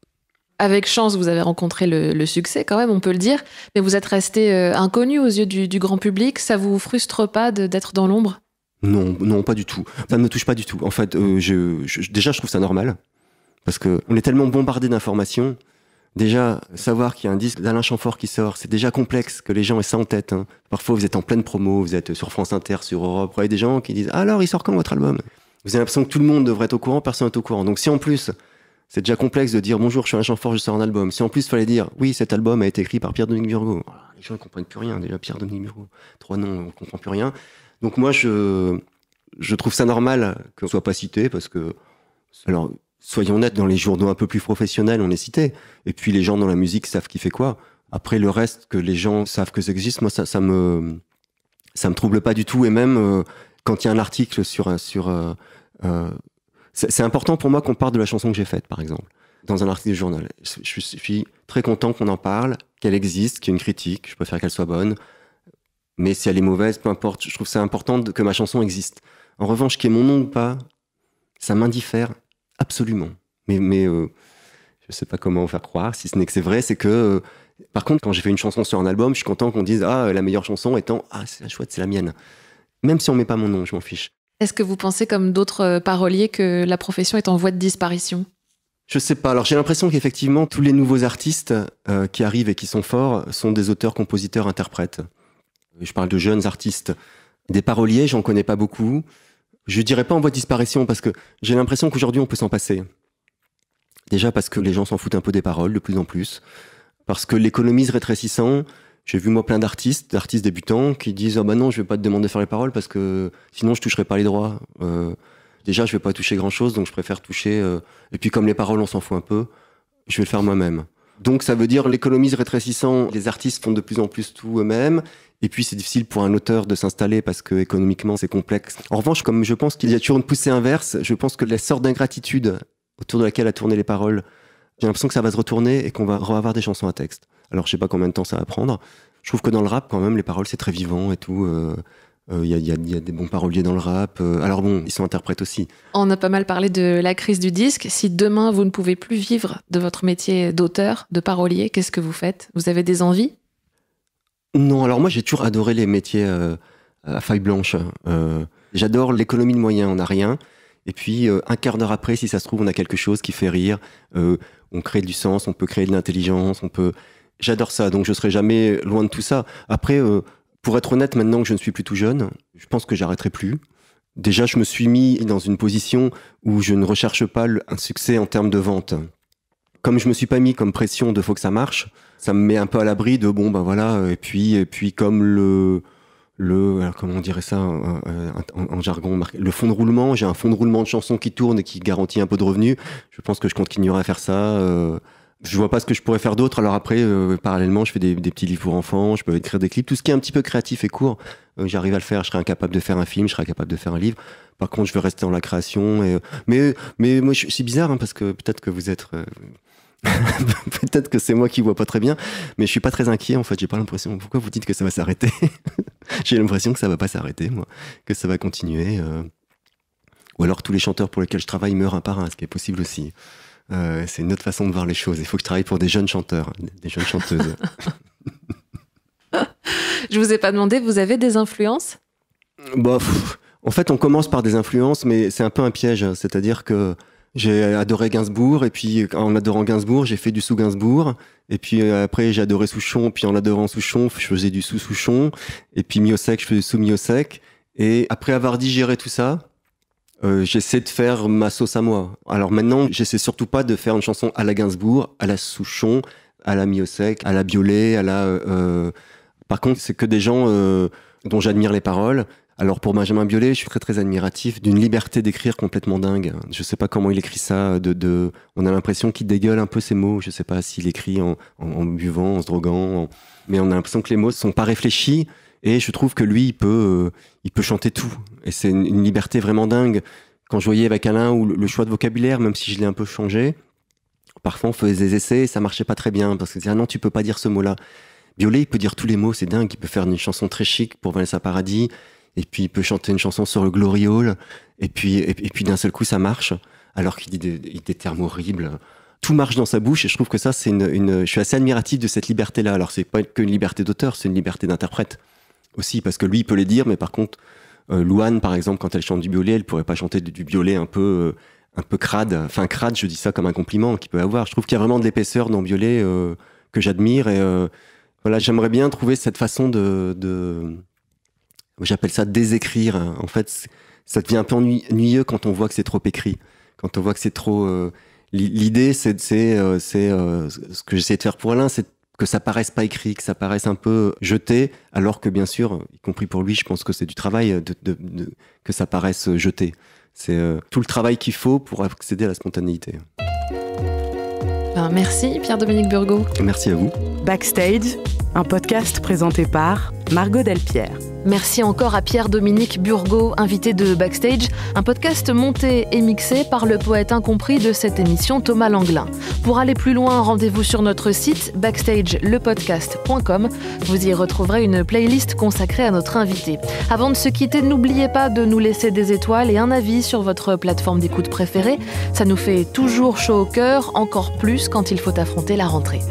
Avec chance, vous avez rencontré le, succès quand même, on peut le dire, mais vous êtes resté euh, inconnu aux yeux du, du grand public. Ça vous frustre pas d'être dans l'ombre non, non, pas du tout. Ça ne me touche pas du tout. En fait, euh, déjà, je trouve ça normal. Parce que on est tellement bombardé d'informations. Déjà, savoir qu'il y a un disque d'Alain Chamfort qui sort, c'est déjà complexe que les gens aient ça en tête. Hein. Parfois, vous êtes en pleine promo, vous êtes sur France Inter, sur Europe, vous a des gens qui disent ah, Alors, il sort quand votre album Vous avez l'impression que tout le monde devrait être au courant, personne n'est au courant. Donc, si en plus, c'est déjà complexe de dire Bonjour, je suis Alain Chamfort, je sors un album. Si en plus, il fallait dire Oui, cet album a été écrit par Pierre-Dominique Burgo. Les gens ne comprennent plus rien. Déjà, Pierre-Dominique trois noms, on ne comprend plus rien. Donc moi, je, je trouve ça normal qu'on soit pas cité parce que, alors, soyons honnêtes, dans les journaux un peu plus professionnels, on est cité. Et puis les gens dans la musique savent qui fait quoi. Après, le reste que les gens savent que ça existe, moi, ça, ça me, ça me trouble pas du tout. Et même euh, quand il y a un article sur, euh, sur, euh, euh c'est important pour moi qu'on parle de la chanson que j'ai faite, par exemple, dans un article du journal. Je, je suis très content qu'on en parle, qu'elle existe, qu'il y ait une critique. Je préfère qu'elle soit bonne mais si elle est mauvaise, peu importe. Je trouve ça important que ma chanson existe. En revanche, qu'il y ait mon nom ou pas, ça m'indiffère absolument. Mais, euh, je ne sais pas comment vous faire croire, si ce n'est que c'est vrai, c'est que. Euh, par contre, quand j'ai fait une chanson sur un album, je suis content qu'on dise Ah, la meilleure chanson étant Ah, c'est chouette, c'est la mienne. Même si on met pas mon nom, je m'en fiche. Est-ce que vous pensez, comme d'autres euh, paroliers, que la profession est en voie de disparition je ne sais pas. Alors j'ai l'impression qu'effectivement tous les nouveaux artistes qui arrivent et qui sont forts sont des auteurs, compositeurs, interprètes. Euh, je parle de jeunes artistes. Des paroliers, j'en connais pas beaucoup. Je dirais pas en voie de disparition parce que j'ai l'impression qu'aujourd'hui on peut s'en passer. Déjà parce que les gens s'en foutent un peu des paroles de plus en plus. Parce que l'économie se rétrécissant, j'ai vu moi plein d'artistes, d'artistes débutants qui disent ah bah non je vais pas te demander de faire les paroles parce que sinon je toucherai pas les droits. Euh, déjà je vais pas toucher grand chose donc je préfère toucher. Euh, et puis comme les paroles on s'en fout un peu, je vais le faire moi-même. Donc ça veut dire l'économie se rétrécissant, les artistes font de plus en plus tout eux-mêmes. Et puis c'est difficile pour un auteur de s'installer parce que économiquement c'est complexe. En revanche, comme je pense qu'il y a toujours une poussée inverse, je pense que la sorte d'ingratitude autour de laquelle a tourné les paroles, j'ai l'impression que ça va se retourner et qu'on va avoir des chansons à texte. Alors je sais pas combien de temps ça va prendre. Je trouve que dans le rap quand même les paroles c'est très vivant et tout. Euh, euh, il y, a des bons paroliers dans le rap. Euh, alors bon, ils sont interprètes aussi. On a pas mal parlé de la crise du disque. Si demain vous ne pouvez plus vivre de votre métier d'auteur, de parolier, qu'est-ce que vous faites Vous avez des envies Non, alors moi j'ai toujours adoré les métiers euh, à faille blanche. J'adore l'économie de moyens, on n'a rien. Et puis un quart d'heure après, si ça se trouve, on a quelque chose qui fait rire. on crée du sens, on peut créer de l'intelligence, on peut. J'adore ça, donc je serai jamais loin de tout ça. Après pour être honnête, maintenant que je ne suis plus tout jeune, je pense que j'arrêterai plus. Déjà, je me suis mis dans une position où je ne recherche pas un succès en termes de vente. Comme je me suis pas mis comme pression de faut que ça marche, ça me met un peu à l'abri de bon ben voilà et puis et puis comme le le comment on dirait ça euh, euh, en, jargon le fond de roulement, j'ai un fond de roulement de chansons qui tourne et qui garantit un peu de revenus. Je pense que je continuerai à faire ça. Euh, je vois pas ce que je pourrais faire d'autre. Alors après, euh, parallèlement, je fais des, des, petits livres pour enfants, je peux écrire des clips, tout ce qui est un petit peu créatif et court, euh, j'arrive à le faire. Je serais incapable de faire un film, je serais incapable de faire un livre. Par contre, je veux rester dans la création. Et, euh, mais, mais moi, c'est bizarre hein, parce que peut-être que vous êtes. peut-être que c'est moi qui vois pas très bien, mais je suis pas très inquiet en fait. J'ai pas l'impression. Pourquoi vous dites que ça va s'arrêter J'ai l'impression que ça va pas s'arrêter, moi, que ça va continuer. Ou alors tous les chanteurs pour lesquels je travaille meurent un par un, ce qui est possible aussi. Euh, c'est une autre façon de voir les choses. Il faut que je travaille pour des jeunes chanteurs, des jeunes chanteuses. je vous ai pas demandé, vous avez des influences Bof en fait, on commence par des influences, mais c'est un peu un piège. C'est-à-dire que j'ai adoré Gainsbourg, et puis en adorant Gainsbourg, j'ai fait du sous Gainsbourg, et puis euh, après j'ai adoré Souchon, puis en adorant Souchon, je faisais du sous Souchon, et puis Miosec, je faisais du sous Miosec, et après avoir digéré tout ça, euh, j'essaie de faire ma sauce à moi. Alors maintenant, j'essaie surtout pas de faire une chanson à la Gainsbourg, à la Souchon, à la Miosec, à la Biolay, à la. Euh... euh. Par contre, c'est que des gens euh, dont j'admire les paroles. Alors pour Benjamin Biolay, je suis très très admiratif d'une liberté d'écrire complètement dingue. Je sais pas comment il écrit ça. De, de... on a l'impression qu'il dégueule un peu ses mots. Je sais pas s'il écrit en, en, buvant, en se droguant, mais on a l'impression que les mots sont pas réfléchis. Et je trouve que lui, il peut, euh, il peut chanter tout. Et c'est une, liberté vraiment dingue. Quand je voyais avec Alain ou le choix de vocabulaire, même si je l'ai un peu changé, parfois on faisait des essais, et ça marchait pas très bien parce que ah non, tu peux pas dire ce mot-là. Violet, il peut dire tous les mots, c'est dingue. Il peut faire une chanson très chic pour Vanessa Paradis, et puis il peut chanter une chanson sur le Glory Hall, et puis, et, puis d'un seul coup, ça marche, alors qu'il dit des, termes horribles. Tout marche dans sa bouche, et je trouve que ça, c'est une, Je suis assez admiratif de cette liberté-là. Alors, c'est pas qu'une liberté d'auteur, c'est une liberté d'interprète aussi, parce que lui, il peut les dire, mais par contre, euh, Louane, par exemple, quand elle chante du violet, elle pourrait pas chanter du, violet un peu, euh, un peu crade. Enfin, crade, je dis ça comme un compliment qu'il peut avoir. Je trouve qu'il y a vraiment de l'épaisseur dans violet euh, que j'admire. Et euh, voilà, j'aimerais bien trouver cette façon de. de... J'appelle ça désécrire. En fait, ça devient un peu ennuyeux quand on voit que c'est trop écrit. Quand on voit que c'est trop. L'idée, c'est c'est ce que j'essaie de faire pour Alain, c'est que ça paraisse pas écrit, que ça paraisse un peu jeté, alors que bien sûr, y compris pour lui, je pense que c'est du travail de, que ça paraisse jeté. C'est euh, tout le travail qu'il faut pour accéder à la spontanéité. Ben, merci Pierre-Dominique Burgot. Merci à vous. Backstage, un podcast présenté par Margot Delpierre. Merci encore à Pierre-Dominique Burgot, invité de Backstage, un podcast monté et mixé par le poète incompris de cette émission Thomas Langlin. Pour aller plus loin, rendez-vous sur notre site backstagelepodcast.com. Vous y retrouverez une playlist consacrée à notre invité. Avant de se quitter, n'oubliez pas de nous laisser des étoiles et un avis sur votre plateforme d'écoute préférée. Ça nous fait toujours chaud au cœur, encore plus quand il faut affronter la rentrée.